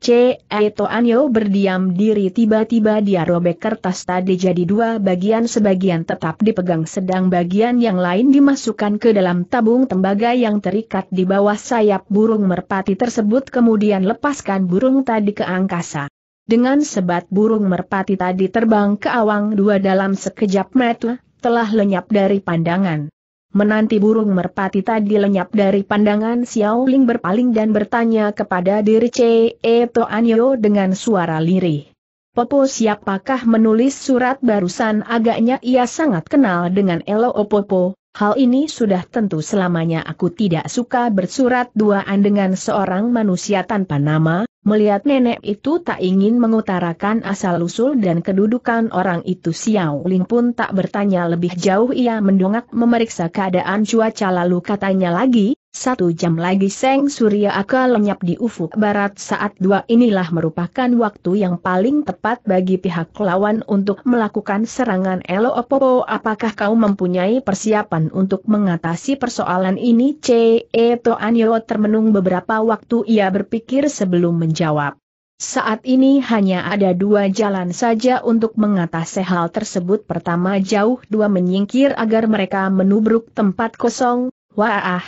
C. E. Anyo berdiam diri tiba-tiba dia robek kertas tadi jadi dua bagian sebagian tetap dipegang sedang bagian yang lain dimasukkan ke dalam tabung tembaga yang terikat di bawah sayap burung merpati tersebut kemudian lepaskan burung tadi ke angkasa. Dengan sebat burung merpati tadi terbang ke awang dua dalam sekejap mata, telah lenyap dari pandangan. Menanti burung merpati tadi lenyap dari pandangan Xiao Ling berpaling dan bertanya kepada diri C. E. Anyo dengan suara lirih. Popo siapakah menulis surat barusan agaknya ia sangat kenal dengan Elo Popo, hal ini sudah tentu selamanya aku tidak suka bersurat duaan dengan seorang manusia tanpa nama, Melihat nenek itu tak ingin mengutarakan asal-usul dan kedudukan orang itu Xiao Ling pun tak bertanya lebih jauh ia mendongak memeriksa keadaan cuaca lalu katanya lagi, satu jam lagi Seng Surya akan lenyap di ufuk barat saat dua inilah merupakan waktu yang paling tepat bagi pihak lawan untuk melakukan serangan Elo Opopo apakah kau mempunyai persiapan untuk mengatasi persoalan ini C.E. Toanyo termenung beberapa waktu ia berpikir sebelum menjawab. Saat ini hanya ada dua jalan saja untuk mengatasi hal tersebut pertama jauh dua menyingkir agar mereka menubruk tempat kosong, Wah!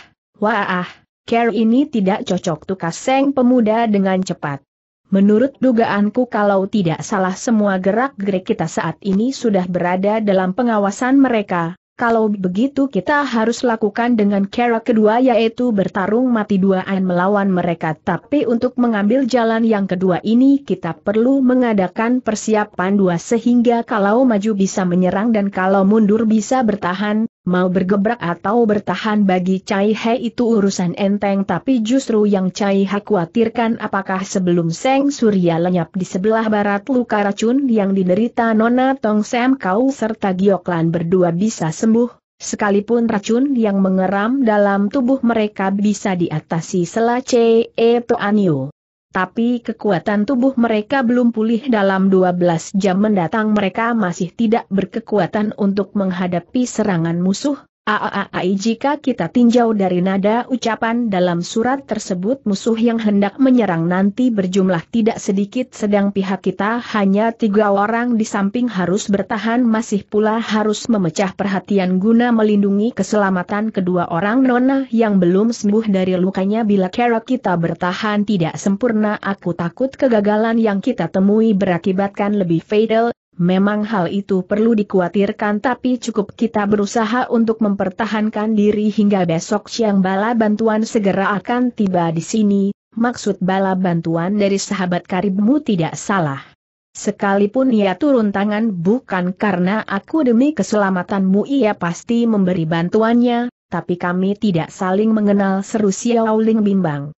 Wah, ah, care ini tidak cocok tukas Seng pemuda dengan cepat. Menurut dugaanku kalau tidak salah semua gerak-gerik kita saat ini sudah berada dalam pengawasan mereka, kalau begitu kita harus lakukan dengan cara kedua yaitu bertarung mati duaan melawan mereka tapi untuk mengambil jalan yang kedua ini kita perlu mengadakan persiapan dua sehingga kalau maju bisa menyerang dan kalau mundur bisa bertahan, Mau bergebrak atau bertahan bagi Cai He itu urusan enteng tapi justru yang Cai He khawatirkan apakah sebelum Seng Surya lenyap di sebelah barat luka racun yang diderita Nona Tong Sam Kau serta Gioklan berdua bisa sembuh, sekalipun racun yang mengeram dalam tubuh mereka bisa diatasi sela C.E. Toanio tapi kekuatan tubuh mereka belum pulih dalam 12 jam mendatang mereka masih tidak berkekuatan untuk menghadapi serangan musuh, Aaai jika kita tinjau dari nada ucapan dalam surat tersebut musuh yang hendak menyerang nanti berjumlah tidak sedikit sedang pihak kita hanya tiga orang di samping harus bertahan masih pula harus memecah perhatian guna melindungi keselamatan kedua orang nona yang belum sembuh dari lukanya bila kera kita bertahan tidak sempurna aku takut kegagalan yang kita temui berakibatkan lebih fatal Memang hal itu perlu dikhawatirkan tapi cukup kita berusaha untuk mempertahankan diri hingga besok siang bala bantuan segera akan tiba di sini, maksud bala bantuan dari sahabat karibmu tidak salah. Sekalipun ia turun tangan bukan karena aku demi keselamatanmu ia pasti memberi bantuannya, tapi kami tidak saling mengenal seru Xiao bimbang.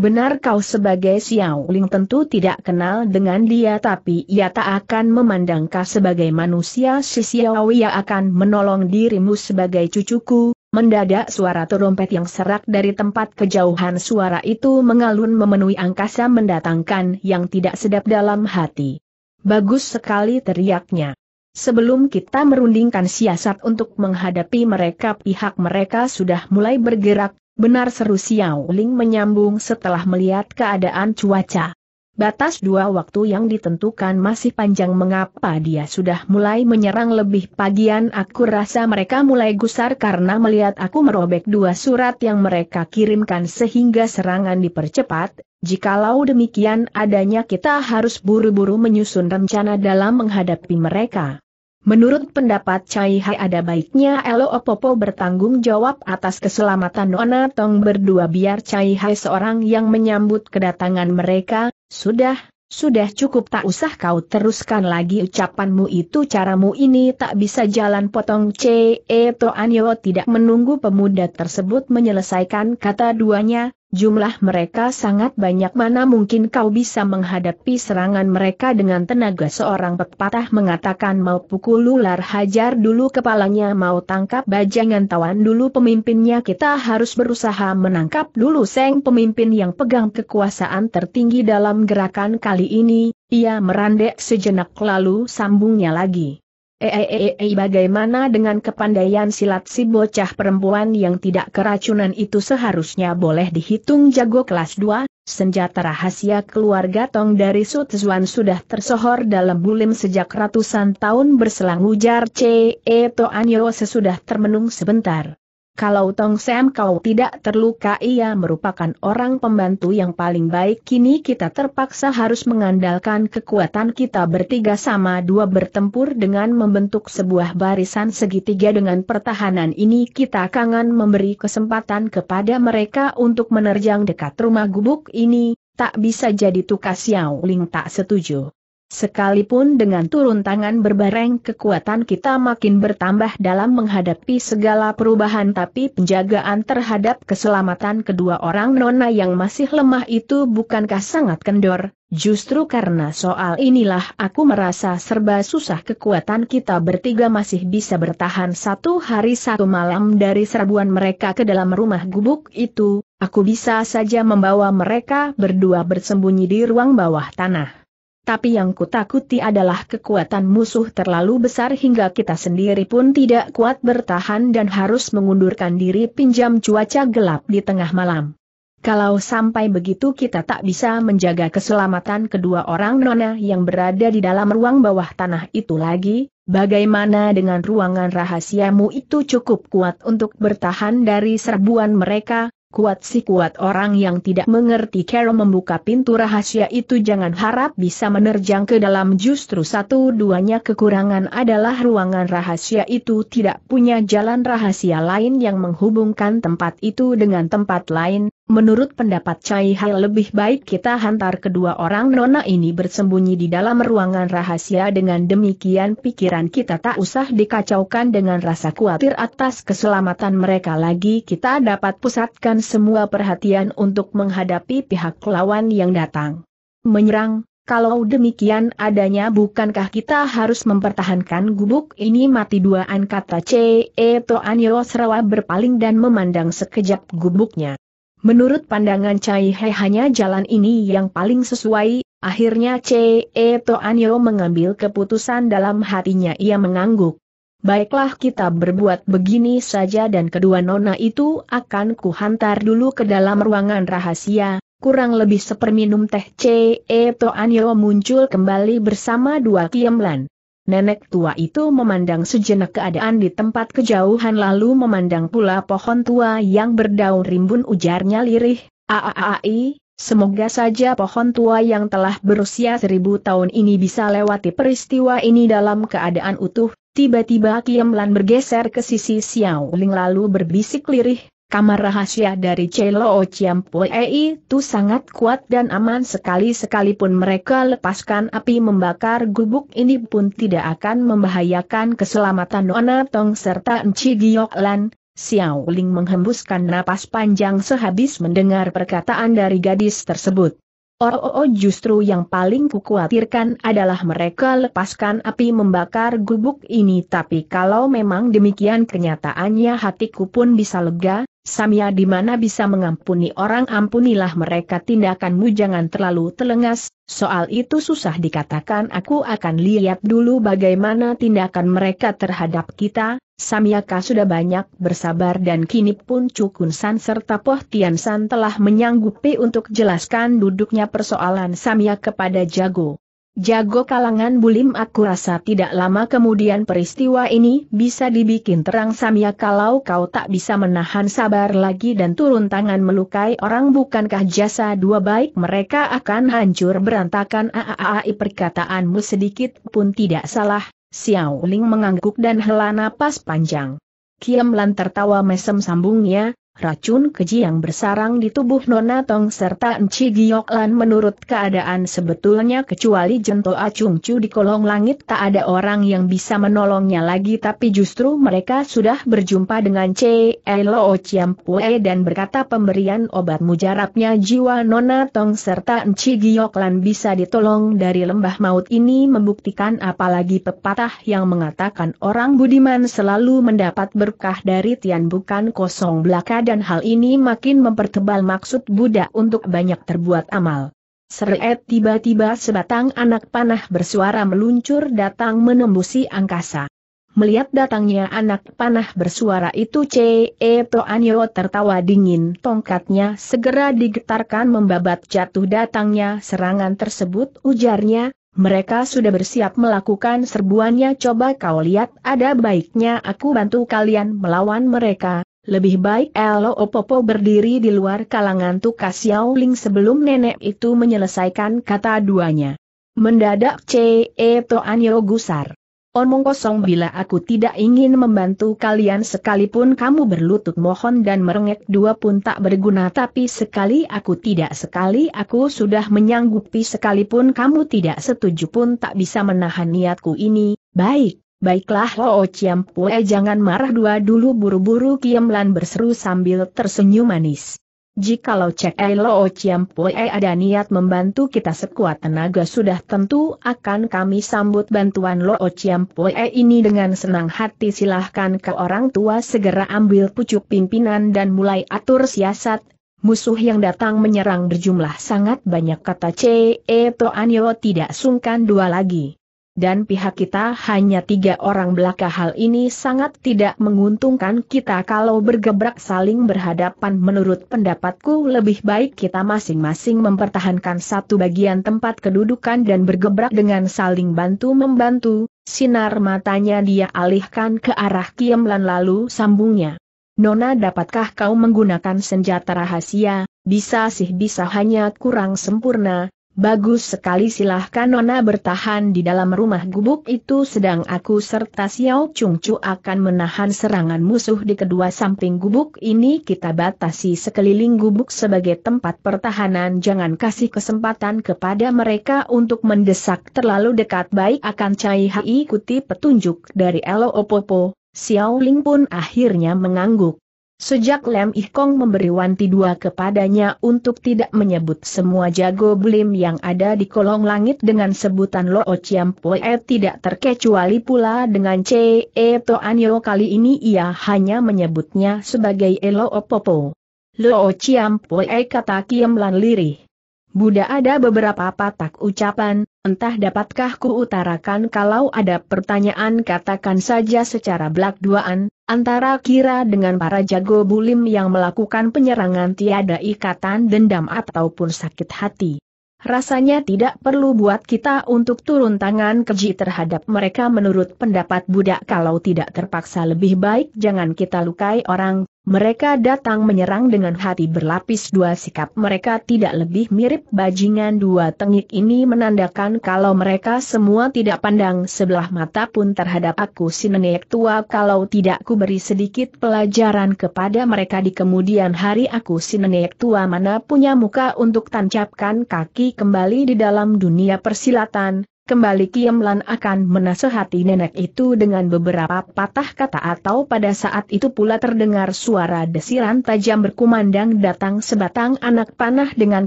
Benar kau sebagai Xiao Ling tentu tidak kenal dengan dia tapi ia tak akan memandang kau sebagai manusia si Xiao ia akan menolong dirimu sebagai cucuku. Mendadak suara terompet yang serak dari tempat kejauhan suara itu mengalun memenuhi angkasa mendatangkan yang tidak sedap dalam hati. Bagus sekali teriaknya. Sebelum kita merundingkan siasat untuk menghadapi mereka pihak mereka sudah mulai bergerak, Benar seru Xiao Ling menyambung setelah melihat keadaan cuaca. Batas dua waktu yang ditentukan masih panjang mengapa dia sudah mulai menyerang lebih pagian aku rasa mereka mulai gusar karena melihat aku merobek dua surat yang mereka kirimkan sehingga serangan dipercepat, jikalau demikian adanya kita harus buru-buru menyusun rencana dalam menghadapi mereka. Menurut pendapat Chai Hai ada baiknya Elo Opopo bertanggung jawab atas keselamatan Nona Tong berdua biar Chai Hai seorang yang menyambut kedatangan mereka, sudah, sudah cukup tak usah kau teruskan lagi ucapanmu itu caramu ini tak bisa jalan potong C. E. Yo tidak menunggu pemuda tersebut menyelesaikan kata duanya, Jumlah mereka sangat banyak mana mungkin kau bisa menghadapi serangan mereka dengan tenaga seorang pepatah mengatakan mau pukul ular hajar dulu kepalanya mau tangkap bajangan tawan dulu pemimpinnya kita harus berusaha menangkap dulu seng pemimpin yang pegang kekuasaan tertinggi dalam gerakan kali ini, ia merandek sejenak lalu sambungnya lagi. Eh, eh, eh, eh, bagaimana dengan kepandaian silat si bocah perempuan yang tidak keracunan itu seharusnya boleh dihitung jago kelas 2, senjata rahasia keluarga Tong dari Sutzuan sudah tersohor dalam bulim sejak ratusan tahun berselang ujar C.E. Toanyo sesudah termenung sebentar. Kalau Tong Sam kau tidak terluka ia merupakan orang pembantu yang paling baik kini kita terpaksa harus mengandalkan kekuatan kita bertiga sama dua bertempur dengan membentuk sebuah barisan segitiga dengan pertahanan ini kita kangen memberi kesempatan kepada mereka untuk menerjang dekat rumah gubuk ini, tak bisa jadi tukas Yao Ling tak setuju. Sekalipun dengan turun tangan berbareng kekuatan kita makin bertambah dalam menghadapi segala perubahan tapi penjagaan terhadap keselamatan kedua orang nona yang masih lemah itu bukankah sangat kendor, justru karena soal inilah aku merasa serba susah kekuatan kita bertiga masih bisa bertahan satu hari satu malam dari serbuan mereka ke dalam rumah gubuk itu, aku bisa saja membawa mereka berdua bersembunyi di ruang bawah tanah tapi yang kutakuti adalah kekuatan musuh terlalu besar hingga kita sendiri pun tidak kuat bertahan dan harus mengundurkan diri pinjam cuaca gelap di tengah malam. Kalau sampai begitu kita tak bisa menjaga keselamatan kedua orang nona yang berada di dalam ruang bawah tanah itu lagi, bagaimana dengan ruangan rahasiamu itu cukup kuat untuk bertahan dari serbuan mereka, Kuat si kuat orang yang tidak mengerti Carol membuka pintu rahasia itu jangan harap bisa menerjang ke dalam justru satu-duanya kekurangan adalah ruangan rahasia itu tidak punya jalan rahasia lain yang menghubungkan tempat itu dengan tempat lain, Menurut pendapat Cai Hai lebih baik kita hantar kedua orang nona ini bersembunyi di dalam ruangan rahasia dengan demikian pikiran kita tak usah dikacaukan dengan rasa khawatir atas keselamatan mereka lagi kita dapat pusatkan semua perhatian untuk menghadapi pihak lawan yang datang. Menyerang, kalau demikian adanya bukankah kita harus mempertahankan gubuk ini mati duaan kata C.E. Toanyo Serawa berpaling dan memandang sekejap gubuknya. Menurut pandangan Chai He hanya jalan ini yang paling sesuai, akhirnya C E Ce Toanyo mengambil keputusan dalam hatinya ia mengangguk. Baiklah kita berbuat begini saja dan kedua nona itu akan kuhantar dulu ke dalam ruangan rahasia, kurang lebih seperminum teh C E Ce Toanyo muncul kembali bersama dua kiemlan. Nenek tua itu memandang sejenak keadaan di tempat kejauhan lalu memandang pula pohon tua yang berdaun rimbun ujarnya lirih, aaai, semoga saja pohon tua yang telah berusia seribu tahun ini bisa lewati peristiwa ini dalam keadaan utuh, tiba-tiba Kiemlan bergeser ke sisi Xiao Ling lalu berbisik lirih, Kamar rahasia dari Celo Chiampue itu sangat kuat dan aman sekali sekalipun mereka lepaskan api membakar gubuk ini pun tidak akan membahayakan keselamatan Nona Tong serta Giok Lan. Xiao Ling menghembuskan napas panjang sehabis mendengar perkataan dari gadis tersebut. Oh, oh, oh justru yang paling kukhawatirkan adalah mereka lepaskan api membakar gubuk ini tapi kalau memang demikian kenyataannya hatiku pun bisa lega, Samia di mana bisa mengampuni orang ampunilah mereka tindakanmu jangan terlalu telengas, soal itu susah dikatakan aku akan lihat dulu bagaimana tindakan mereka terhadap kita, Samiaka sudah banyak bersabar dan kini pun Cukun San serta Poh Tian San telah menyanggupi untuk jelaskan duduknya persoalan Samia kepada Jago. Jago kalangan bulim aku rasa tidak lama kemudian peristiwa ini bisa dibikin terang samia kalau kau tak bisa menahan sabar lagi dan turun tangan melukai orang bukankah jasa dua baik mereka akan hancur berantakan aaai perkataanmu sedikit pun tidak salah, Xiao Ling mengangguk dan hela napas panjang. Kiam Lan tertawa mesem sambungnya, racun keji yang bersarang di tubuh Nona Tong serta Enci Gioklan menurut keadaan sebetulnya kecuali Jento acung cu di kolong langit tak ada orang yang bisa menolongnya lagi tapi justru mereka sudah berjumpa dengan C. Elo Pue dan berkata pemberian obat mujarabnya jiwa Nona Tong serta Enci Gioklan bisa ditolong dari lembah maut ini membuktikan apalagi pepatah yang mengatakan orang budiman selalu mendapat berkah dari Tian bukan kosong belakada dan hal ini makin mempertebal maksud Buddha untuk banyak terbuat amal. Seret tiba-tiba sebatang anak panah bersuara meluncur datang menembusi angkasa. Melihat datangnya anak panah bersuara itu C.E. Toanyo tertawa dingin tongkatnya segera digetarkan membabat jatuh datangnya serangan tersebut ujarnya, mereka sudah bersiap melakukan serbuannya coba kau lihat ada baiknya aku bantu kalian melawan mereka, lebih baik Elo Opopo berdiri di luar kalangan tukas Xiao Ling sebelum nenek itu menyelesaikan kata duanya. Mendadak Ce Toan Yo gusar. Omong kosong bila aku tidak ingin membantu kalian sekalipun kamu berlutut mohon dan merengek dua pun tak berguna tapi sekali aku tidak sekali aku sudah menyanggupi sekalipun kamu tidak setuju pun tak bisa menahan niatku ini, baik, Baiklah Ho oh Chiam Pue jangan marah dua dulu buru-buru Kiam Lan berseru sambil tersenyum manis. Jikalau Cek Elo oh Chiam Pue ada niat membantu kita sekuat tenaga sudah tentu akan kami sambut bantuan Lo oh Chiam Pue ini dengan senang hati silahkan ke orang tua segera ambil pucuk pimpinan dan mulai atur siasat. Musuh yang datang menyerang berjumlah sangat banyak kata C. E. Toanyo tidak sungkan dua lagi dan pihak kita hanya tiga orang belaka hal ini sangat tidak menguntungkan kita kalau bergebrak saling berhadapan menurut pendapatku lebih baik kita masing-masing mempertahankan satu bagian tempat kedudukan dan bergebrak dengan saling bantu-membantu, sinar matanya dia alihkan ke arah Kiemlan lalu sambungnya. Nona dapatkah kau menggunakan senjata rahasia, bisa sih bisa hanya kurang sempurna, Bagus sekali silahkan Nona bertahan di dalam rumah gubuk itu sedang aku serta Xiao Chung Chu akan menahan serangan musuh di kedua samping gubuk ini kita batasi sekeliling gubuk sebagai tempat pertahanan jangan kasih kesempatan kepada mereka untuk mendesak terlalu dekat baik akan Cai Hai ikuti petunjuk dari Elo Opopo, Xiao Ling pun akhirnya mengangguk. Sejak Lem Ikong memberi wanti dua kepadanya untuk tidak menyebut semua jago belim yang ada di kolong langit dengan sebutan Lo Chiam Poe tidak terkecuali pula dengan C. E. To Anyo kali ini ia hanya menyebutnya sebagai Elo Popo. Lo Chiam Poe kata Kiam Lan Lirih. Buddha ada beberapa patak ucapan, Entah dapatkah ku utarakan kalau ada pertanyaan katakan saja secara belak-duaan, antara kira dengan para jago bulim yang melakukan penyerangan tiada ikatan dendam ataupun sakit hati. Rasanya tidak perlu buat kita untuk turun tangan keji terhadap mereka menurut pendapat budak kalau tidak terpaksa lebih baik jangan kita lukai orang, mereka datang menyerang dengan hati berlapis dua sikap mereka tidak lebih mirip bajingan dua tengik ini menandakan kalau mereka semua tidak pandang sebelah mata pun terhadap aku si nenek tua kalau tidak ku beri sedikit pelajaran kepada mereka di kemudian hari aku si nenek tua mana punya muka untuk tancapkan kaki kembali di dalam dunia persilatan, Kembali Kiamlan akan menasehati nenek itu dengan beberapa patah kata atau pada saat itu pula terdengar suara desiran tajam berkumandang datang sebatang anak panah dengan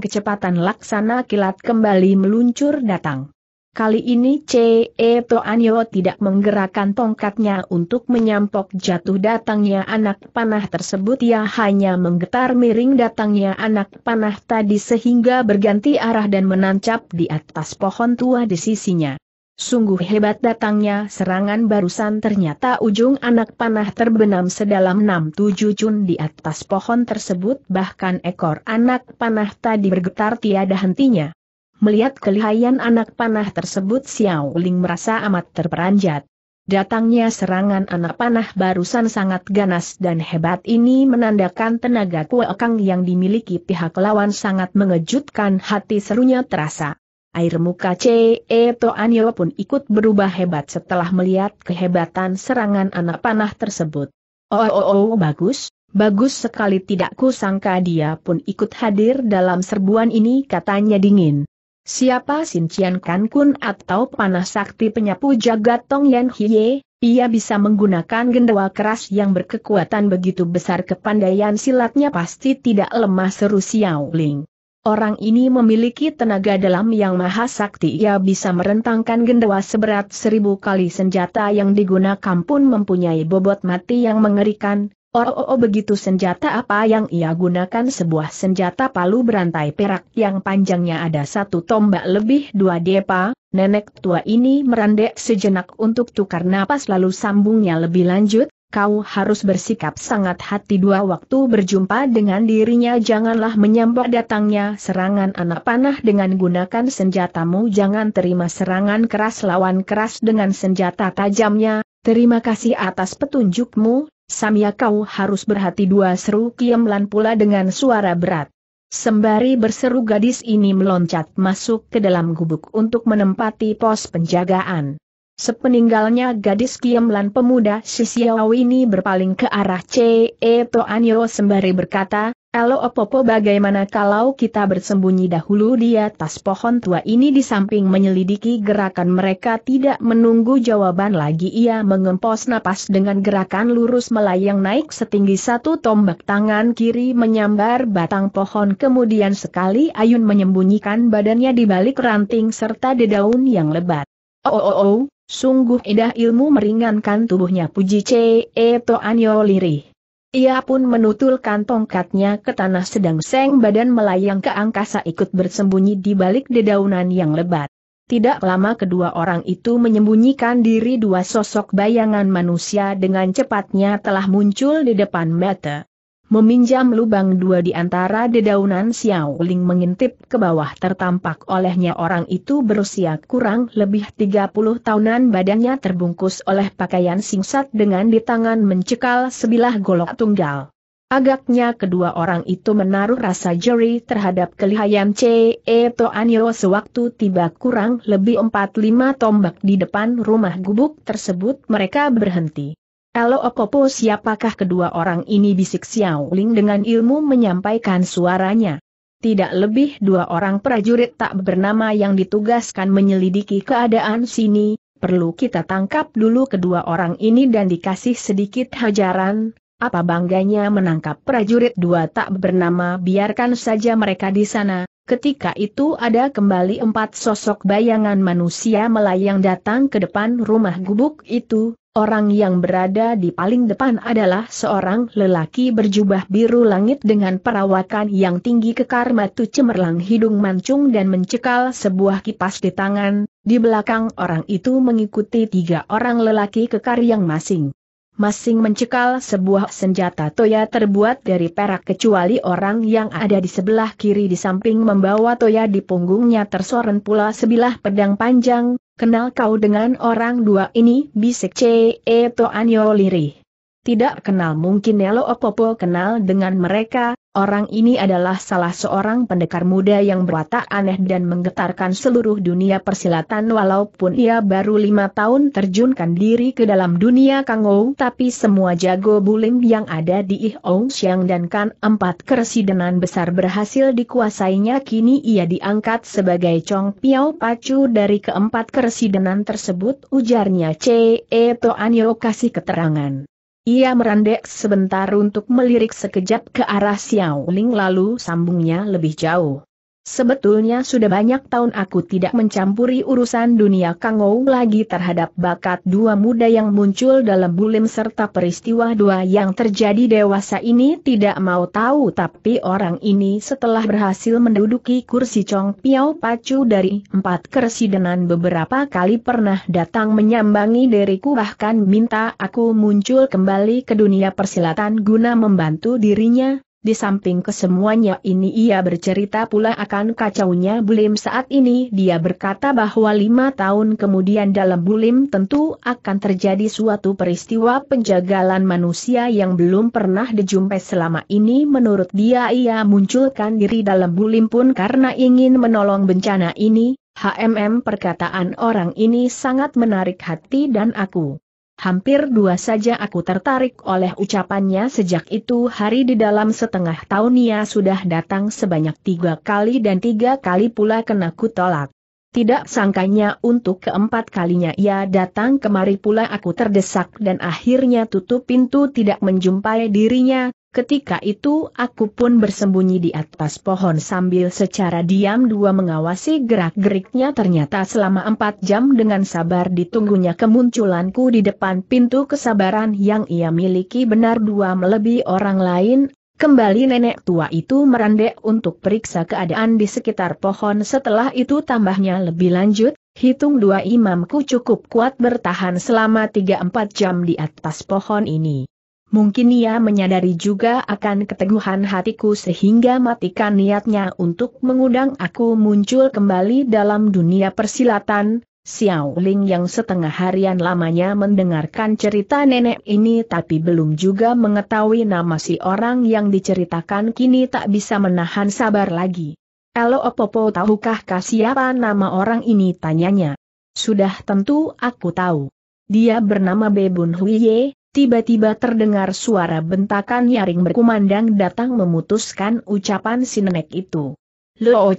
kecepatan laksana kilat kembali meluncur datang. Kali ini C.E. Toanyo tidak menggerakkan tongkatnya untuk menyampok jatuh datangnya anak panah tersebut ia hanya menggetar miring datangnya anak panah tadi sehingga berganti arah dan menancap di atas pohon tua di sisinya. Sungguh hebat datangnya serangan barusan ternyata ujung anak panah terbenam sedalam 6-7 cun di atas pohon tersebut bahkan ekor anak panah tadi bergetar tiada hentinya. Melihat kelihayan anak panah tersebut Xiao Ling merasa amat terperanjat. Datangnya serangan anak panah barusan sangat ganas dan hebat ini menandakan tenaga kuekang yang dimiliki pihak lawan sangat mengejutkan hati serunya terasa. Air muka C.E. Toanyo pun ikut berubah hebat setelah melihat kehebatan serangan anak panah tersebut. Oh, oh, oh, oh bagus, bagus sekali tidak kusangka dia pun ikut hadir dalam serbuan ini katanya dingin. Siapa Sin Qian Kan Kun atau panah sakti penyapu jagat Tong Yan Hiye, ia bisa menggunakan gendawa keras yang berkekuatan begitu besar kepandaian silatnya pasti tidak lemah seru Xiao Ling. Orang ini memiliki tenaga dalam yang maha sakti ia bisa merentangkan gendawa seberat seribu kali senjata yang digunakan pun mempunyai bobot mati yang mengerikan, Oh, oh, oh begitu senjata apa yang ia gunakan sebuah senjata palu berantai perak yang panjangnya ada satu tombak lebih dua depa, nenek tua ini merendek sejenak untuk tukar napas lalu sambungnya lebih lanjut, kau harus bersikap sangat hati dua waktu berjumpa dengan dirinya janganlah menyambut datangnya serangan anak panah dengan gunakan senjatamu jangan terima serangan keras lawan keras dengan senjata tajamnya, Terima kasih atas petunjukmu, Samia kau harus berhati dua seru Kiemlan pula dengan suara berat. Sembari berseru gadis ini meloncat masuk ke dalam gubuk untuk menempati pos penjagaan. Sepeninggalnya gadis Kiemlan pemuda Sisiaw ini berpaling ke arah C.E. Toanyo sembari berkata, Elo Opopo bagaimana kalau kita bersembunyi dahulu di atas pohon tua ini di samping menyelidiki gerakan mereka tidak menunggu jawaban lagi ia mengempos napas dengan gerakan lurus melayang naik setinggi satu tombak tangan kiri menyambar batang pohon kemudian sekali ayun menyembunyikan badannya di balik ranting serta di daun yang lebat. Oh, oh oh oh, sungguh indah ilmu meringankan tubuhnya puji C. E. Toanyo lirih. Ia pun menutulkan tongkatnya ke tanah sedang seng badan melayang ke angkasa ikut bersembunyi di balik dedaunan yang lebat. Tidak lama kedua orang itu menyembunyikan diri dua sosok bayangan manusia dengan cepatnya telah muncul di depan mata meminjam lubang dua di antara dedaunan Xiao Ling mengintip ke bawah tertampak olehnya orang itu berusia kurang lebih 30 tahunan badannya terbungkus oleh pakaian singkat dengan di tangan mencekal sebilah golok tunggal. Agaknya kedua orang itu menaruh rasa jeri terhadap kelihayan C.E. Toanyo sewaktu tiba kurang lebih 4-5 tombak di depan rumah gubuk tersebut mereka berhenti. Elo Okopo siapakah kedua orang ini bisik Xiao Ling dengan ilmu menyampaikan suaranya. Tidak lebih dua orang prajurit tak bernama yang ditugaskan menyelidiki keadaan sini, perlu kita tangkap dulu kedua orang ini dan dikasih sedikit hajaran, apa bangganya menangkap prajurit dua tak bernama biarkan saja mereka di sana, Ketika itu ada kembali empat sosok bayangan manusia melayang datang ke depan rumah gubuk itu, Orang yang berada di paling depan adalah seorang lelaki berjubah biru langit dengan perawakan yang tinggi kekar matu cemerlang hidung mancung dan mencekal sebuah kipas di tangan, di belakang orang itu mengikuti tiga orang lelaki kekar yang masing. Masing mencekal sebuah senjata toya terbuat dari perak kecuali orang yang ada di sebelah kiri di samping membawa toya di punggungnya tersorot pula sebilah pedang panjang, Kenal kau dengan orang dua ini? Bisik C. E. Toanyo Liri. Tidak kenal mungkin Nelo Opopo kenal dengan mereka, Orang ini adalah salah seorang pendekar muda yang berwatak aneh dan menggetarkan seluruh dunia persilatan walaupun ia baru lima tahun terjunkan diri ke dalam dunia Ou, tapi semua jago buling yang ada di Ong Xiang dan kan empat keresidenan besar berhasil dikuasainya kini ia diangkat sebagai Chong Piao Pacu dari keempat keresidenan tersebut ujarnya Ce Toanyo kasih keterangan. Ia merendek sebentar untuk melirik sekejap ke arah Xiao Ling lalu sambungnya lebih jauh. Sebetulnya sudah banyak tahun aku tidak mencampuri urusan dunia Kangou lagi terhadap bakat dua muda yang muncul dalam bulim serta peristiwa dua yang terjadi dewasa ini tidak mau tahu tapi orang ini setelah berhasil menduduki kursi Chong Piao Pacu dari empat keresidenan beberapa kali pernah datang menyambangi diriku bahkan minta aku muncul kembali ke dunia persilatan guna membantu dirinya, di samping kesemuanya ini ia bercerita pula akan kacaunya Bulim saat ini dia berkata bahwa lima tahun kemudian dalam Bulim tentu akan terjadi suatu peristiwa penjagalan manusia yang belum pernah dijumpai selama ini menurut dia ia munculkan diri dalam Bulim pun karena ingin menolong bencana ini, HMM perkataan orang ini sangat menarik hati dan aku Hampir dua saja aku tertarik oleh ucapannya sejak itu hari di dalam setengah tahun ia sudah datang sebanyak tiga kali dan tiga kali pula kena kutolak. Tidak sangkanya untuk keempat kalinya ia datang kemari pula aku terdesak dan akhirnya tutup pintu tidak menjumpai dirinya, ketika itu aku pun bersembunyi di atas pohon sambil secara diam dua mengawasi gerak-geriknya ternyata selama empat jam dengan sabar ditunggunya kemunculanku di depan pintu kesabaran yang ia miliki benar dua melebihi orang lain, Kembali nenek tua itu merendek untuk periksa keadaan di sekitar pohon setelah itu tambahnya lebih lanjut, hitung dua imamku cukup kuat bertahan selama 3-4 jam di atas pohon ini. Mungkin ia menyadari juga akan keteguhan hatiku sehingga matikan niatnya untuk mengundang aku muncul kembali dalam dunia persilatan, Xiao Ling yang setengah harian lamanya mendengarkan cerita nenek ini tapi belum juga mengetahui nama si orang yang diceritakan kini tak bisa menahan sabar lagi. Elo Opopo tahukah siapa nama orang ini tanyanya. Sudah tentu aku tahu. Dia bernama Bebun Huiye, Tiba-tiba terdengar suara bentakan nyaring berkumandang datang memutuskan ucapan si nenek itu. Luo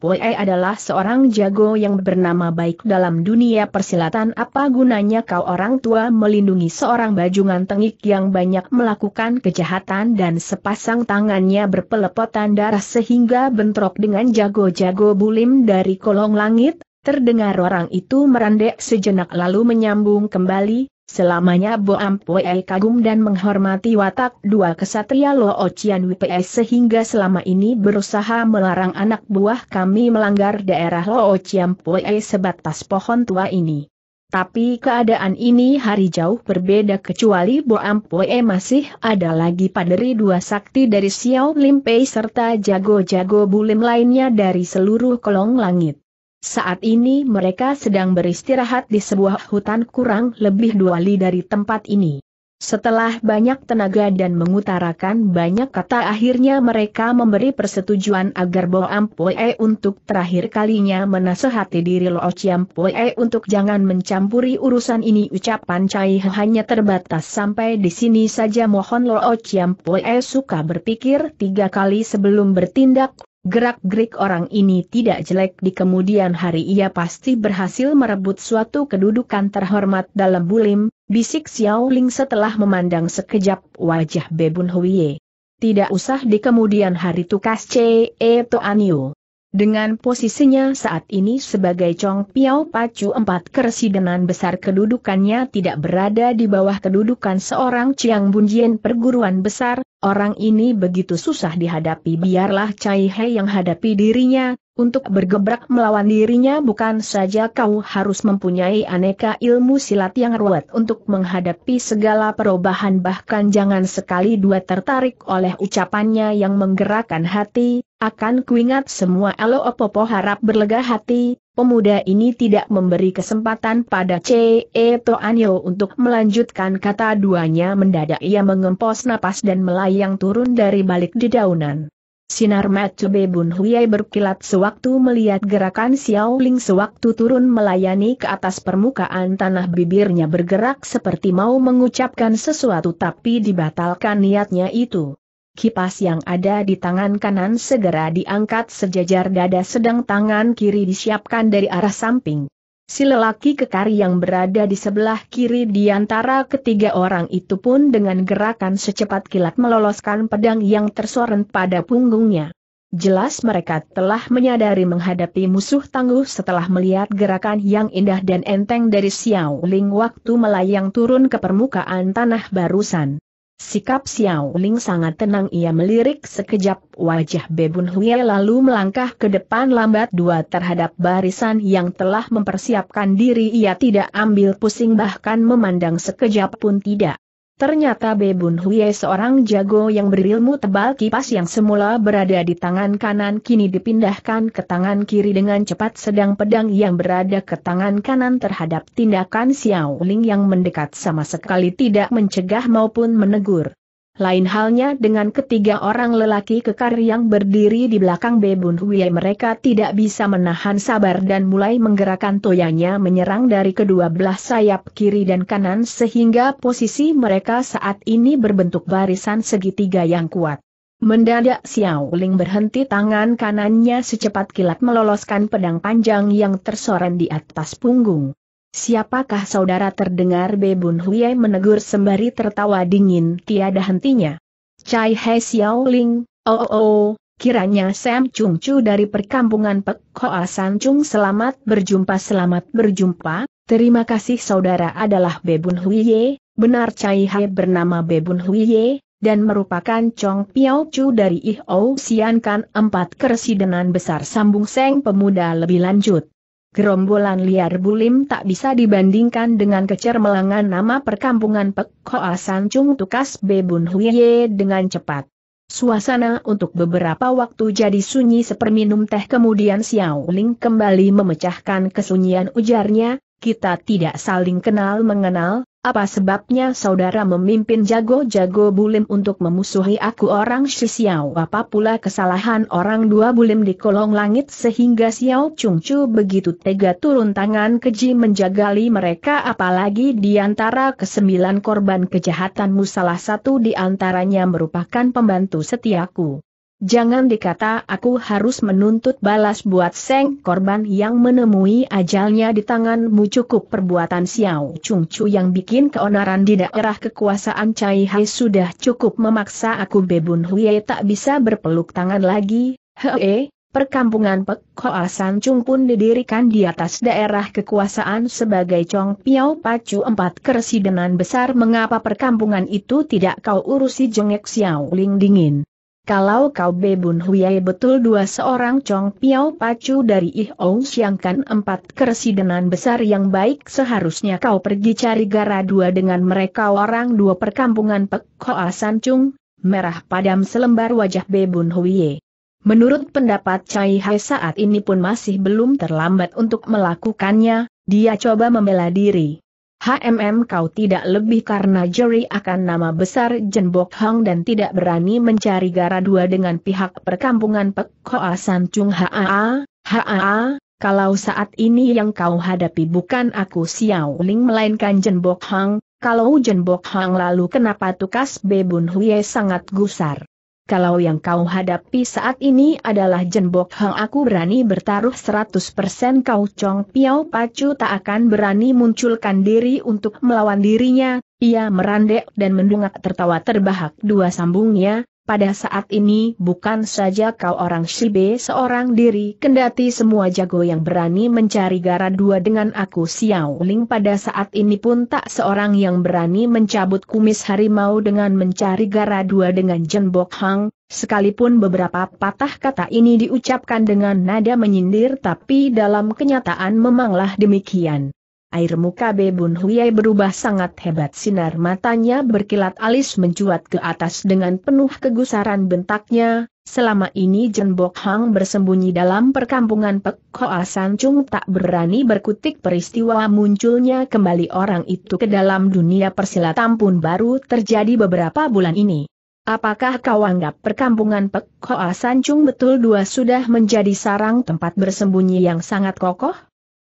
Pue adalah seorang jago yang bernama baik dalam dunia persilatan apa gunanya kau orang tua melindungi seorang bajungan tengik yang banyak melakukan kejahatan dan sepasang tangannya berpelepotan darah sehingga bentrok dengan jago-jago bulim dari kolong langit, terdengar orang itu merandek sejenak lalu menyambung kembali, Selamanya Boam Ampuei kagum dan menghormati watak dua kesatria Lo Chian WPS sehingga selama ini berusaha melarang anak buah kami melanggar daerah Lo Chian Puei sebatas pohon tua ini. Tapi keadaan ini hari jauh berbeda kecuali Boam Ampuei masih ada lagi paderi dua sakti dari Xiao Limpei serta jago-jago bulim lainnya dari seluruh kolong langit. Saat ini mereka sedang beristirahat di sebuah hutan kurang lebih dua li dari tempat ini. Setelah banyak tenaga dan mengutarakan banyak kata akhirnya mereka memberi persetujuan agar Bo Ampoe untuk terakhir kalinya menasehati diri Lo Ciampoe untuk jangan mencampuri urusan ini ucapan Cai hanya terbatas sampai di sini saja mohon Lo Ciampoe suka berpikir tiga kali sebelum bertindak Gerak-gerik orang ini tidak jelek di kemudian hari ia pasti berhasil merebut suatu kedudukan terhormat dalam bulim, bisik Xiao Ling setelah memandang sekejap wajah Bebun Huiye. Tidak usah di kemudian hari tukas C.E. Toanio. Dengan posisinya saat ini sebagai Chong Piao Pacu empat keresidenan besar kedudukannya tidak berada di bawah kedudukan seorang Chiang Bunjian perguruan besar, orang ini begitu susah dihadapi biarlah Cai He yang hadapi dirinya, untuk bergebrak melawan dirinya bukan saja kau harus mempunyai aneka ilmu silat yang ruwet untuk menghadapi segala perubahan bahkan jangan sekali dua tertarik oleh ucapannya yang menggerakkan hati, akan kuingat semua elo opopo harap berlega hati, pemuda ini tidak memberi kesempatan pada C.E. Toanyo untuk melanjutkan kata duanya mendadak ia mengempos napas dan melayang turun dari balik dedaunan. Sinar Matu Bebun Huyai berkilat sewaktu melihat gerakan Xiao Ling sewaktu turun melayani ke atas permukaan tanah bibirnya bergerak seperti mau mengucapkan sesuatu tapi dibatalkan niatnya itu. Kipas yang ada di tangan kanan segera diangkat sejajar dada sedang tangan kiri disiapkan dari arah samping. Si lelaki kekar yang berada di sebelah kiri di antara ketiga orang itu pun dengan gerakan secepat kilat meloloskan pedang yang tersorot pada punggungnya. Jelas mereka telah menyadari menghadapi musuh tangguh setelah melihat gerakan yang indah dan enteng dari Xiao Ling waktu melayang turun ke permukaan tanah barusan. Sikap Xiao Ling sangat tenang ia melirik sekejap wajah Bebun Hui lalu melangkah ke depan lambat dua terhadap barisan yang telah mempersiapkan diri ia tidak ambil pusing bahkan memandang sekejap pun tidak. Ternyata Bebun Huye seorang jago yang berilmu tebal kipas yang semula berada di tangan kanan kini dipindahkan ke tangan kiri dengan cepat sedang pedang yang berada ke tangan kanan terhadap tindakan Xiao Ling yang mendekat sama sekali tidak mencegah maupun menegur. Lain halnya dengan ketiga orang lelaki kekar yang berdiri di belakang Bebun Huye mereka tidak bisa menahan sabar dan mulai menggerakkan toyanya menyerang dari kedua belah sayap kiri dan kanan sehingga posisi mereka saat ini berbentuk barisan segitiga yang kuat. Mendadak Xiao Ling berhenti tangan kanannya secepat kilat meloloskan pedang panjang yang tersorot di atas punggung. Siapakah saudara terdengar Bebun Huye menegur sembari tertawa dingin tiada hentinya. Cai He Xiaoling, oh oh oh, kiranya Sam Chung Chu dari perkampungan Pek Koa San Chung selamat berjumpa selamat berjumpa, terima kasih saudara adalah Bebun Huye, benar Cai He bernama Bebun Huye, dan merupakan Chong Piao Chu dari Ih Ou Sian Kan 4 Kersidenan besar sambung Seng Pemuda lebih lanjut gerombolan liar bulim tak bisa dibandingkan dengan kecermelangan nama perkampungan Pek Hoa San Chung Tukas Bebun Huye dengan cepat. Suasana untuk beberapa waktu jadi sunyi seperminum teh kemudian Xiao Ling kembali memecahkan kesunyian ujarnya, kita tidak saling kenal mengenal, apa sebabnya saudara memimpin jago-jago bulim untuk memusuhi aku orang Shi Xiao? Apa pula kesalahan orang dua bulim di kolong langit sehingga Xiao Chung begitu tega turun tangan keji menjagali mereka apalagi di antara kesembilan korban kejahatanmu salah satu di antaranya merupakan pembantu setiaku. Jangan dikata aku harus menuntut balas buat Seng korban yang menemui ajalnya di tanganmu cukup perbuatan Xiao Chung Chu yang bikin keonaran di daerah kekuasaan Cai Hai sudah cukup memaksa aku Bebun Huye tak bisa berpeluk tangan lagi, hee, perkampungan Pek Hoa San Chung pun didirikan di atas daerah kekuasaan sebagai Chong Piao Pacu empat keresidenan besar mengapa perkampungan itu tidak kau urusi jengek Xiao Ling dingin. Kalau kau Bebun Huyai betul dua seorang Chong Piao pacu dari Ih Siangkan empat keresidenan besar yang baik seharusnya kau pergi cari gara dua dengan mereka orang dua perkampungan Pek Hoa San Chung, merah padam selembar wajah Bebun Huyai. Menurut pendapat Chai Hai saat ini pun masih belum terlambat untuk melakukannya, dia coba membela diri. HMM kau tidak lebih karena jeri akan nama besar Jenbok Hang dan tidak berani mencari gara dua dengan pihak perkampungan Pek Hoa San Chung Haa, Haa, kalau saat ini yang kau hadapi bukan aku Xiao Ling melainkan Jenbok Hang, kalau Jenbok Hang lalu kenapa tukas Bebun Hui sangat gusar kalau yang kau hadapi saat ini adalah jenbok, hang aku berani bertaruh 100% kau Chong Piao Pacu tak akan berani munculkan diri untuk melawan dirinya, ia merandek dan mendungak tertawa terbahak dua sambungnya, pada saat ini bukan saja kau orang Shibe seorang diri kendati semua jago yang berani mencari gara dua dengan aku Xiao Ling pada saat ini pun tak seorang yang berani mencabut kumis harimau dengan mencari gara dua dengan Jen Bok Hang, sekalipun beberapa patah kata ini diucapkan dengan nada menyindir tapi dalam kenyataan memanglah demikian air muka Bebun Huyai berubah sangat hebat sinar matanya berkilat alis mencuat ke atas dengan penuh kegusaran bentaknya, selama ini Jen Bok Hang bersembunyi dalam perkampungan Pek Koa San Chung tak berani berkutik peristiwa munculnya kembali orang itu ke dalam dunia persilatan pun baru terjadi beberapa bulan ini. Apakah kau anggap perkampungan Pek San Chung betul dua sudah menjadi sarang tempat bersembunyi yang sangat kokoh?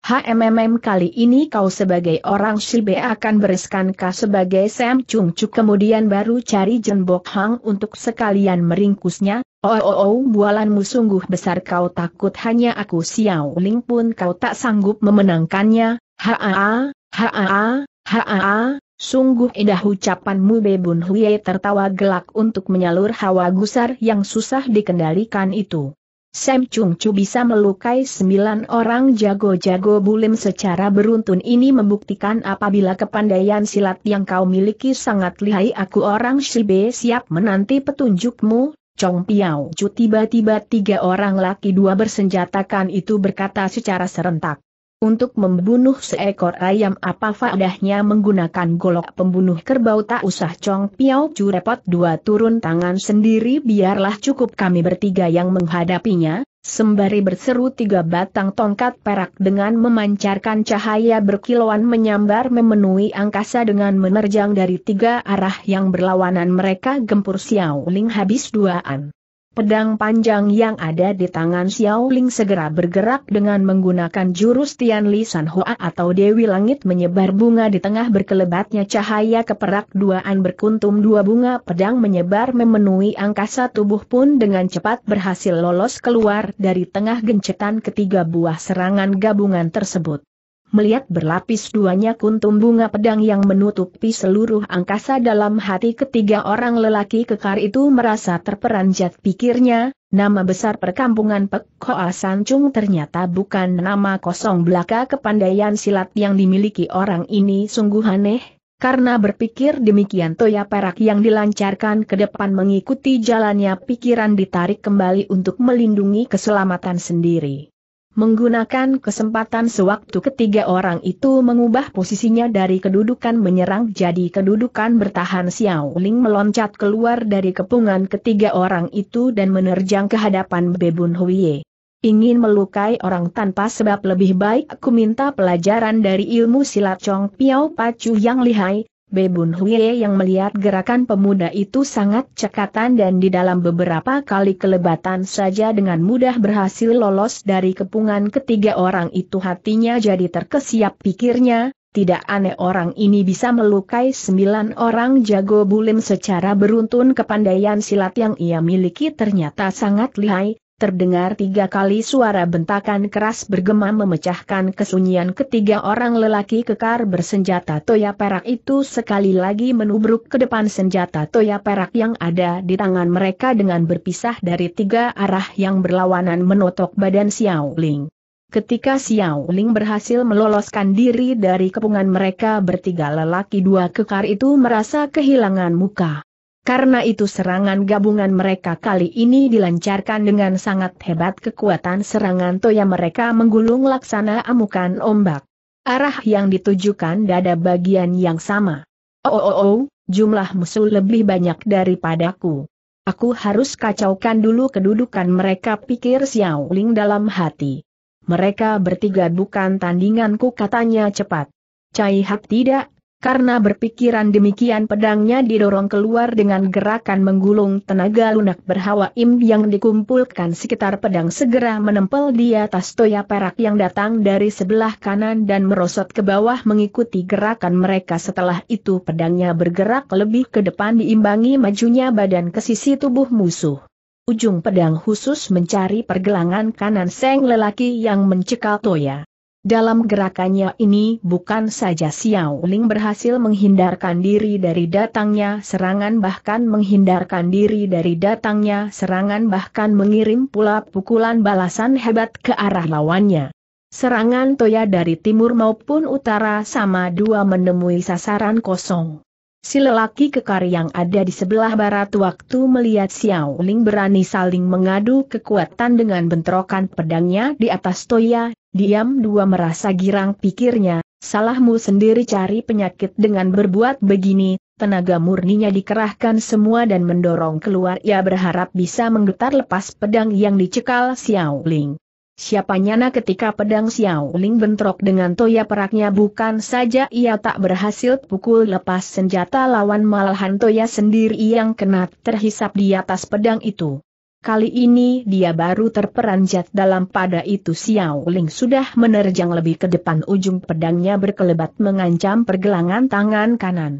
HMMM kali ini kau sebagai orang Shibe akan bereskan kau sebagai Sam Chung Chu kemudian baru cari Jen Bok Hang untuk sekalian meringkusnya, oh oh oh bualanmu sungguh besar kau takut hanya aku Xiao Ling pun kau tak sanggup memenangkannya, haa, haa, haa, sungguh indah ucapanmu Bebun Huye tertawa gelak untuk menyalur hawa gusar yang susah dikendalikan itu. Sam Chung Chu bisa melukai sembilan orang jago-jago bulim secara beruntun ini membuktikan apabila kepandaian silat yang kau miliki sangat lihai aku orang Shibe siap menanti petunjukmu, Chong Piao Chu tiba-tiba tiga orang laki dua bersenjatakan itu berkata secara serentak untuk membunuh seekor ayam apa faedahnya menggunakan golok pembunuh kerbau tak usah Chong Piao Chu repot dua turun tangan sendiri biarlah cukup kami bertiga yang menghadapinya, sembari berseru tiga batang tongkat perak dengan memancarkan cahaya berkilauan menyambar memenuhi angkasa dengan menerjang dari tiga arah yang berlawanan mereka gempur Xiao Ling habis duaan. Pedang panjang yang ada di tangan Xiao Ling segera bergerak dengan menggunakan jurus Tian Li San Hua atau Dewi Langit menyebar bunga di tengah berkelebatnya cahaya keperak duaan berkuntum dua bunga pedang menyebar memenuhi angkasa tubuh pun dengan cepat berhasil lolos keluar dari tengah gencetan ketiga buah serangan gabungan tersebut melihat berlapis duanya kuntum bunga pedang yang menutupi seluruh angkasa dalam hati ketiga orang lelaki kekar itu merasa terperanjat pikirnya, nama besar perkampungan Pek Sancung ternyata bukan nama kosong belaka kepandaian silat yang dimiliki orang ini sungguh aneh, karena berpikir demikian toya perak yang dilancarkan ke depan mengikuti jalannya pikiran ditarik kembali untuk melindungi keselamatan sendiri. Menggunakan kesempatan sewaktu ketiga orang itu mengubah posisinya dari kedudukan menyerang jadi kedudukan bertahan Xiao Ling meloncat keluar dari kepungan ketiga orang itu dan menerjang ke hadapan Bebun Huiye. Ingin melukai orang tanpa sebab lebih baik aku minta pelajaran dari ilmu silat Chong Piao Pacu yang lihai, Bebun Huiye yang melihat gerakan pemuda itu sangat cekatan dan di dalam beberapa kali kelebatan saja dengan mudah berhasil lolos dari kepungan ketiga orang itu hatinya jadi terkesiap pikirnya, tidak aneh orang ini bisa melukai sembilan orang jago bulim secara beruntun kepandaian silat yang ia miliki ternyata sangat lihai, terdengar tiga kali suara bentakan keras bergema memecahkan kesunyian ketiga orang lelaki kekar bersenjata toya perak itu sekali lagi menubruk ke depan senjata toya perak yang ada di tangan mereka dengan berpisah dari tiga arah yang berlawanan menotok badan Xiao Ling. Ketika Xiao Ling berhasil meloloskan diri dari kepungan mereka bertiga lelaki dua kekar itu merasa kehilangan muka. Karena itu serangan gabungan mereka kali ini dilancarkan dengan sangat hebat kekuatan serangan toya mereka menggulung laksana amukan ombak. Arah yang ditujukan dada bagian yang sama. Oh, oh, oh, oh jumlah musuh lebih banyak daripadaku. Aku harus kacaukan dulu kedudukan mereka pikir Xiao Ling dalam hati. Mereka bertiga bukan tandinganku katanya cepat. Cai Hak tidak karena berpikiran demikian pedangnya didorong keluar dengan gerakan menggulung tenaga lunak berhawa im yang dikumpulkan sekitar pedang segera menempel di atas toya perak yang datang dari sebelah kanan dan merosot ke bawah mengikuti gerakan mereka setelah itu pedangnya bergerak lebih ke depan diimbangi majunya badan ke sisi tubuh musuh. Ujung pedang khusus mencari pergelangan kanan seng lelaki yang mencekal toya. Dalam gerakannya ini bukan saja Xiao Ling berhasil menghindarkan diri dari datangnya serangan bahkan menghindarkan diri dari datangnya serangan bahkan mengirim pula pukulan balasan hebat ke arah lawannya. Serangan Toya dari timur maupun utara sama dua menemui sasaran kosong. Si lelaki kekar yang ada di sebelah barat waktu melihat Xiao Ling berani saling mengadu kekuatan dengan bentrokan pedangnya di atas Toya Diam dua merasa girang pikirnya, salahmu sendiri cari penyakit dengan berbuat begini, tenaga murninya dikerahkan semua dan mendorong keluar ia berharap bisa menggetar lepas pedang yang dicekal Xiao Ling. Siapa nyana ketika pedang Xiao Ling bentrok dengan toya peraknya bukan saja ia tak berhasil pukul lepas senjata lawan malahan toya sendiri yang kena terhisap di atas pedang itu. Kali ini dia baru terperanjat dalam pada itu Xiao Ling sudah menerjang lebih ke depan ujung pedangnya berkelebat mengancam pergelangan tangan kanan.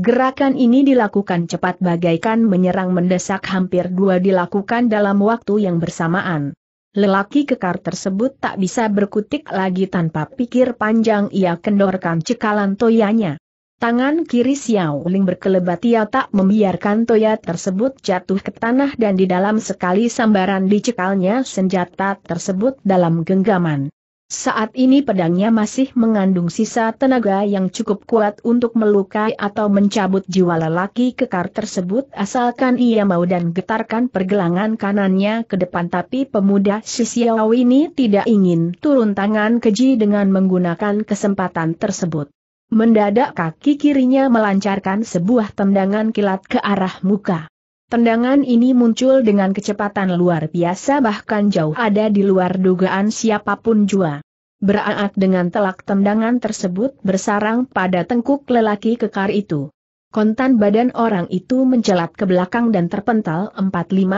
Gerakan ini dilakukan cepat bagaikan menyerang mendesak hampir dua dilakukan dalam waktu yang bersamaan. Lelaki kekar tersebut tak bisa berkutik lagi tanpa pikir panjang ia kendorkan cekalan toyanya. Tangan kiri Xiao Ling berkelebat ia tak membiarkan toya tersebut jatuh ke tanah dan di dalam sekali sambaran dicekalnya senjata tersebut dalam genggaman. Saat ini pedangnya masih mengandung sisa tenaga yang cukup kuat untuk melukai atau mencabut jiwa lelaki kekar tersebut asalkan ia mau dan getarkan pergelangan kanannya ke depan tapi pemuda si Xiao ini tidak ingin turun tangan keji dengan menggunakan kesempatan tersebut. Mendadak kaki kirinya melancarkan sebuah tendangan kilat ke arah muka. Tendangan ini muncul dengan kecepatan luar biasa bahkan jauh ada di luar dugaan siapapun jua. Beraak dengan telak tendangan tersebut bersarang pada tengkuk lelaki kekar itu. Kontan badan orang itu mencelat ke belakang dan terpental 4-5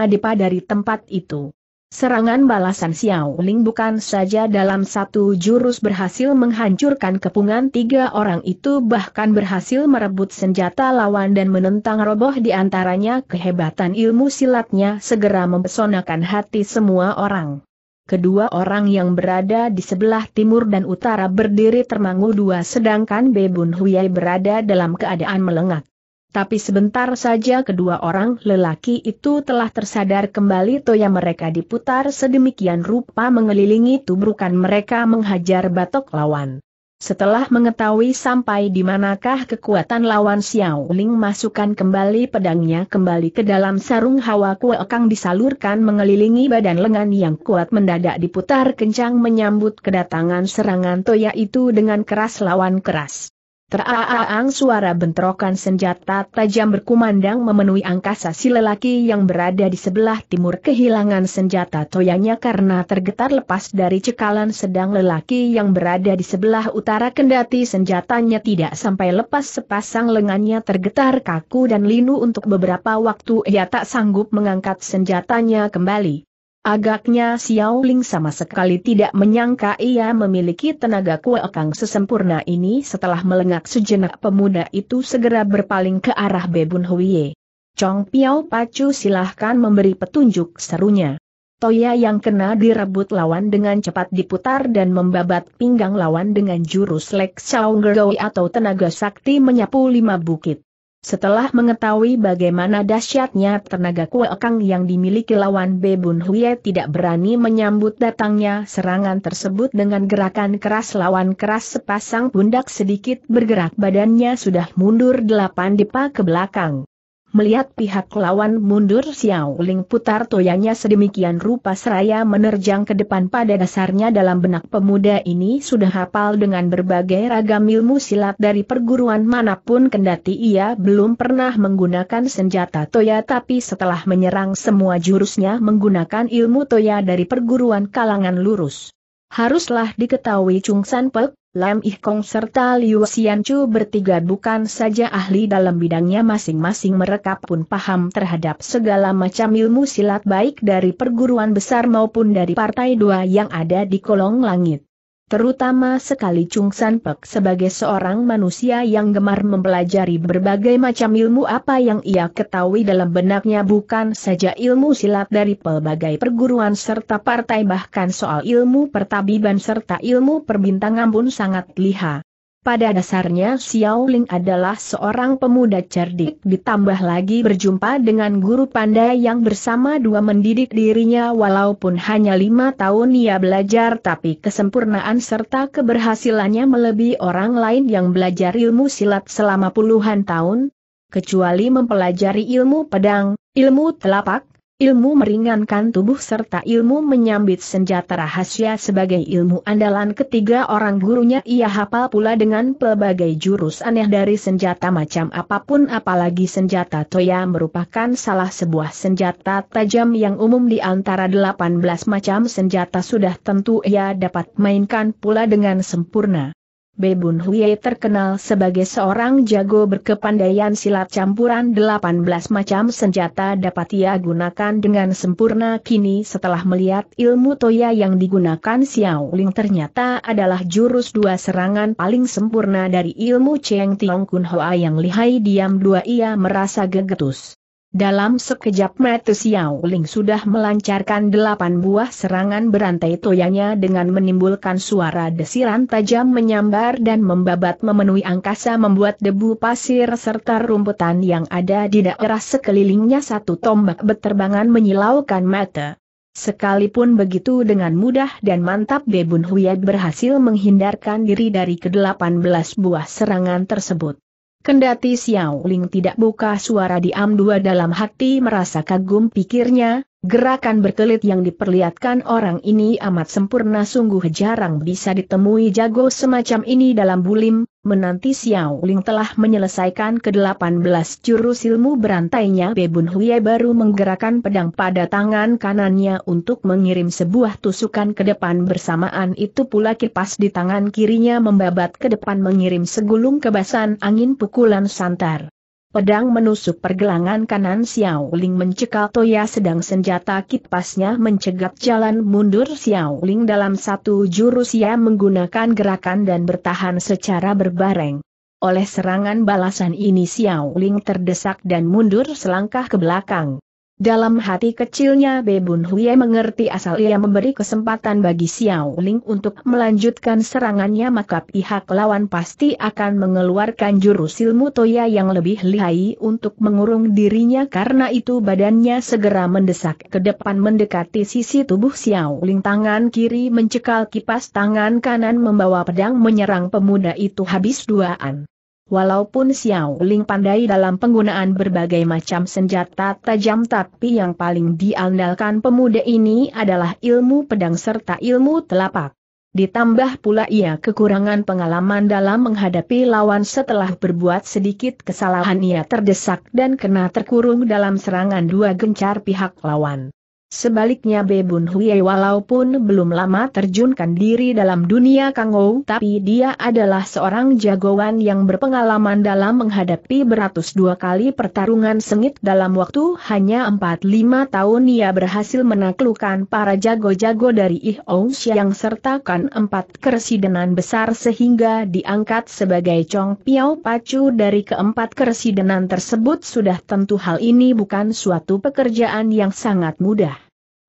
depa dari tempat itu. Serangan balasan Xiao Ling bukan saja dalam satu jurus berhasil menghancurkan kepungan tiga orang itu bahkan berhasil merebut senjata lawan dan menentang roboh di antaranya kehebatan ilmu silatnya segera mempesonakan hati semua orang. Kedua orang yang berada di sebelah timur dan utara berdiri termangu dua sedangkan Bebun Huyai berada dalam keadaan melengak. Tapi sebentar saja kedua orang lelaki itu telah tersadar kembali toya mereka diputar sedemikian rupa mengelilingi tubrukan mereka menghajar batok lawan. Setelah mengetahui sampai di manakah kekuatan lawan Xiao Ling masukkan kembali pedangnya kembali ke dalam sarung hawa kuekang disalurkan mengelilingi badan lengan yang kuat mendadak diputar kencang menyambut kedatangan serangan Toya itu dengan keras lawan keras. Teraaang ah, ah, ah. suara bentrokan senjata tajam berkumandang memenuhi angkasa si lelaki yang berada di sebelah timur kehilangan senjata toyanya karena tergetar lepas dari cekalan sedang lelaki yang berada di sebelah utara kendati senjatanya tidak sampai lepas sepasang lengannya tergetar kaku dan linu untuk beberapa waktu ia tak sanggup mengangkat senjatanya kembali. Agaknya Xiao Ling sama sekali tidak menyangka ia memiliki tenaga kuekang sesempurna ini setelah melengak sejenak pemuda itu segera berpaling ke arah Bebun Huiye. Chong Piao Pacu silahkan memberi petunjuk serunya. Toya yang kena direbut lawan dengan cepat diputar dan membabat pinggang lawan dengan jurus Lek Xiao atau tenaga sakti menyapu lima bukit. Setelah mengetahui bagaimana dahsyatnya tenaga kuekang yang dimiliki lawan Bebun Huye tidak berani menyambut datangnya serangan tersebut dengan gerakan keras lawan keras sepasang pundak sedikit bergerak badannya sudah mundur delapan depa ke belakang. Melihat pihak lawan mundur Xiao Ling putar toyanya sedemikian rupa seraya menerjang ke depan pada dasarnya dalam benak pemuda ini sudah hafal dengan berbagai ragam ilmu silat dari perguruan manapun kendati ia belum pernah menggunakan senjata toya tapi setelah menyerang semua jurusnya menggunakan ilmu toya dari perguruan kalangan lurus. Haruslah diketahui Chung San Pek, Lam Ih Kong serta Liu Xianchu bertiga bukan saja ahli dalam bidangnya masing-masing mereka pun paham terhadap segala macam ilmu silat baik dari perguruan besar maupun dari partai dua yang ada di kolong langit. Terutama sekali Chung San Pek sebagai seorang manusia yang gemar mempelajari berbagai macam ilmu apa yang ia ketahui dalam benaknya bukan saja ilmu silat dari pelbagai perguruan serta partai bahkan soal ilmu pertabiban serta ilmu perbintangan pun sangat liha. Pada dasarnya Xiao Ling adalah seorang pemuda cerdik ditambah lagi berjumpa dengan guru pandai yang bersama dua mendidik dirinya walaupun hanya lima tahun ia belajar tapi kesempurnaan serta keberhasilannya melebihi orang lain yang belajar ilmu silat selama puluhan tahun, kecuali mempelajari ilmu pedang, ilmu telapak, ilmu meringankan tubuh serta ilmu menyambit senjata rahasia sebagai ilmu andalan ketiga orang gurunya ia hafal pula dengan pelbagai jurus aneh dari senjata macam apapun apalagi senjata toya merupakan salah sebuah senjata tajam yang umum di antara 18 macam senjata sudah tentu ia dapat mainkan pula dengan sempurna. Bebun Huye terkenal sebagai seorang jago berkepandaian silat campuran 18 macam senjata dapat ia gunakan dengan sempurna kini setelah melihat ilmu toya yang digunakan Xiao Ling ternyata adalah jurus dua serangan paling sempurna dari ilmu Cheng Tiong Kun Hoa yang lihai diam dua ia merasa gegetus. Dalam sekejap mata Xiao Ling sudah melancarkan delapan buah serangan berantai toyanya dengan menimbulkan suara desiran tajam menyambar dan membabat memenuhi angkasa membuat debu pasir serta rumputan yang ada di daerah sekelilingnya satu tombak beterbangan menyilaukan mata. Sekalipun begitu dengan mudah dan mantap Bebun Huyat berhasil menghindarkan diri dari kedelapan belas buah serangan tersebut. Kendati Xiao Ling tidak buka suara diam dua dalam hati merasa kagum pikirnya, Gerakan berkelit yang diperlihatkan orang ini amat sempurna sungguh jarang bisa ditemui jago semacam ini dalam bulim, menanti Xiao Ling telah menyelesaikan ke-18 jurus ilmu berantainya Bebun Huye baru menggerakkan pedang pada tangan kanannya untuk mengirim sebuah tusukan ke depan bersamaan itu pula kipas di tangan kirinya membabat ke depan mengirim segulung kebasan angin pukulan santar. Pedang menusuk pergelangan kanan Xiao Ling mencekal Toya sedang senjata kipasnya mencegat jalan mundur Xiao Ling dalam satu jurus ia menggunakan gerakan dan bertahan secara berbareng. Oleh serangan balasan ini Xiao Ling terdesak dan mundur selangkah ke belakang. Dalam hati kecilnya Bebun Huye mengerti asal ia memberi kesempatan bagi Xiao Ling untuk melanjutkan serangannya maka pihak lawan pasti akan mengeluarkan jurus ilmu Toya yang lebih lihai untuk mengurung dirinya karena itu badannya segera mendesak ke depan mendekati sisi tubuh Xiao Ling tangan kiri mencekal kipas tangan kanan membawa pedang menyerang pemuda itu habis duaan. Walaupun Xiao Ling pandai dalam penggunaan berbagai macam senjata tajam tapi yang paling diandalkan pemuda ini adalah ilmu pedang serta ilmu telapak. Ditambah pula ia kekurangan pengalaman dalam menghadapi lawan setelah berbuat sedikit kesalahan ia terdesak dan kena terkurung dalam serangan dua gencar pihak lawan. Sebaliknya Bebun Bun Huye walaupun belum lama terjunkan diri dalam dunia kangou tapi dia adalah seorang jagoan yang berpengalaman dalam menghadapi beratus dua kali pertarungan sengit dalam waktu hanya 4 lima tahun ia berhasil menaklukkan para jago-jago dari Ih yang sertakan empat keresidenan besar sehingga diangkat sebagai Chong Piao Pacu dari keempat keresidenan tersebut sudah tentu hal ini bukan suatu pekerjaan yang sangat mudah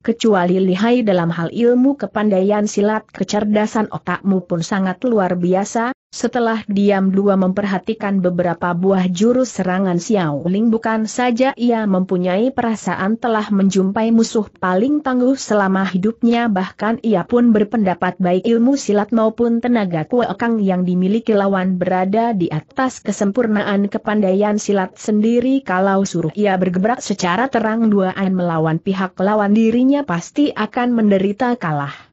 kecuali lihai dalam hal ilmu kepandaian silat kecerdasan otakmu pun sangat luar biasa, setelah diam dua memperhatikan beberapa buah jurus serangan Xiao Ling bukan saja ia mempunyai perasaan telah menjumpai musuh paling tangguh selama hidupnya bahkan ia pun berpendapat baik ilmu silat maupun tenaga kuekang yang dimiliki lawan berada di atas kesempurnaan kepandaian silat sendiri kalau suruh ia bergebrak secara terang duaan melawan pihak lawan dirinya pasti akan menderita kalah.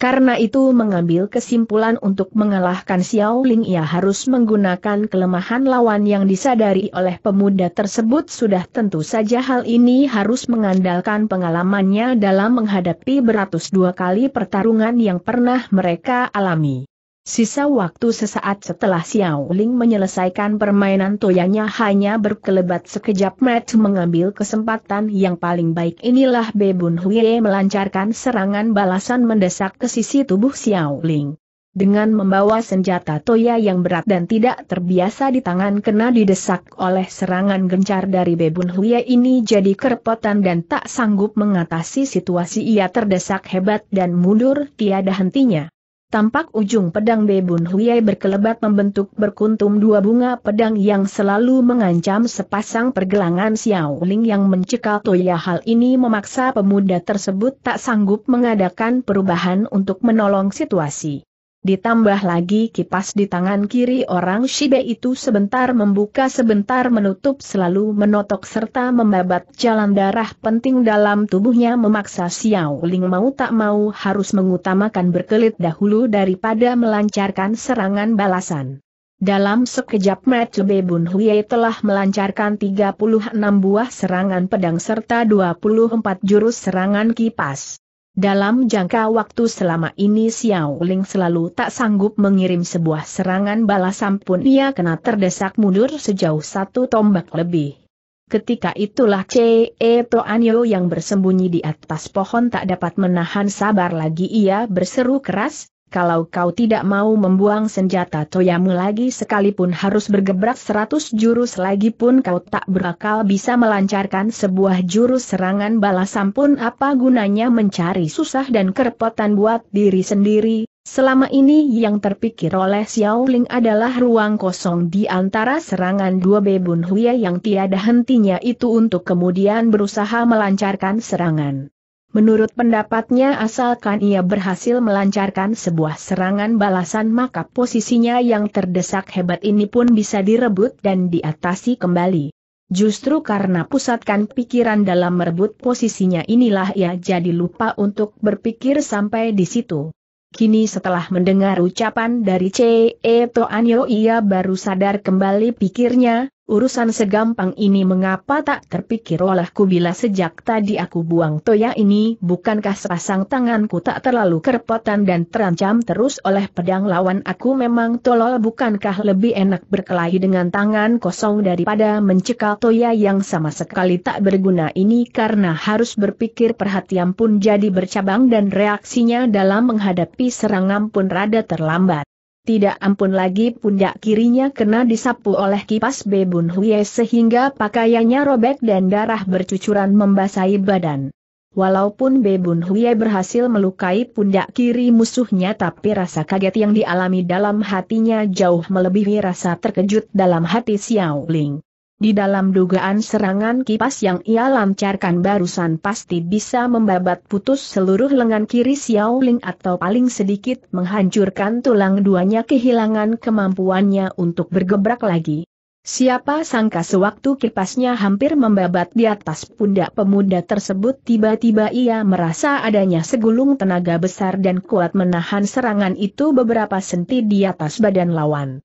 Karena itu mengambil kesimpulan untuk mengalahkan Xiao Ling ia harus menggunakan kelemahan lawan yang disadari oleh pemuda tersebut sudah tentu saja hal ini harus mengandalkan pengalamannya dalam menghadapi beratus dua kali pertarungan yang pernah mereka alami. Sisa waktu sesaat setelah Xiao Ling menyelesaikan permainan toyanya hanya berkelebat sekejap Matt mengambil kesempatan yang paling baik inilah Bebun Huye melancarkan serangan balasan mendesak ke sisi tubuh Xiao Ling. Dengan membawa senjata toya yang berat dan tidak terbiasa di tangan kena didesak oleh serangan gencar dari Bebun Huye ini jadi kerepotan dan tak sanggup mengatasi situasi ia terdesak hebat dan mundur tiada hentinya. Tampak ujung pedang Bebun Huye berkelebat membentuk berkuntum dua bunga pedang yang selalu mengancam sepasang pergelangan Xiao Ling yang mencekal Toya hal ini memaksa pemuda tersebut tak sanggup mengadakan perubahan untuk menolong situasi. Ditambah lagi kipas di tangan kiri orang Shibe itu sebentar membuka sebentar menutup selalu menotok serta membabat jalan darah penting dalam tubuhnya memaksa Xiao Ling mau tak mau harus mengutamakan berkelit dahulu daripada melancarkan serangan balasan. Dalam sekejap Matube Bun Huye telah melancarkan 36 buah serangan pedang serta 24 jurus serangan kipas. Dalam jangka waktu selama ini Xiao Ling selalu tak sanggup mengirim sebuah serangan balasan pun ia kena terdesak mundur sejauh satu tombak lebih. Ketika itulah C.E. Toanyo yang bersembunyi di atas pohon tak dapat menahan sabar lagi ia berseru keras, kalau kau tidak mau membuang senjata toyamu lagi sekalipun harus bergebrak seratus jurus lagi pun kau tak berakal bisa melancarkan sebuah jurus serangan balasan pun apa gunanya mencari susah dan kerepotan buat diri sendiri, selama ini yang terpikir oleh Xiao Ling adalah ruang kosong di antara serangan dua bebun Huya yang tiada hentinya itu untuk kemudian berusaha melancarkan serangan. Menurut pendapatnya asalkan ia berhasil melancarkan sebuah serangan balasan maka posisinya yang terdesak hebat ini pun bisa direbut dan diatasi kembali. Justru karena pusatkan pikiran dalam merebut posisinya inilah ia jadi lupa untuk berpikir sampai di situ. Kini setelah mendengar ucapan dari C.E. Toanyo ia baru sadar kembali pikirnya, urusan segampang ini mengapa tak terpikir olehku bila sejak tadi aku buang toya ini bukankah sepasang tanganku tak terlalu kerepotan dan terancam terus oleh pedang lawan aku memang tolol bukankah lebih enak berkelahi dengan tangan kosong daripada mencekal toya yang sama sekali tak berguna ini karena harus berpikir perhatian pun jadi bercabang dan reaksinya dalam menghadapi serangan pun rada terlambat. Tidak ampun lagi pundak kirinya kena disapu oleh kipas Bebun Huye sehingga pakaiannya robek dan darah bercucuran membasahi badan. Walaupun Bebun Huye berhasil melukai pundak kiri musuhnya tapi rasa kaget yang dialami dalam hatinya jauh melebihi rasa terkejut dalam hati Xiao Ling. Di dalam dugaan serangan kipas yang ia lancarkan barusan pasti bisa membabat putus seluruh lengan kiri Xiao Ling atau paling sedikit menghancurkan tulang duanya kehilangan kemampuannya untuk bergebrak lagi. Siapa sangka sewaktu kipasnya hampir membabat di atas pundak pemuda tersebut tiba-tiba ia merasa adanya segulung tenaga besar dan kuat menahan serangan itu beberapa senti di atas badan lawan.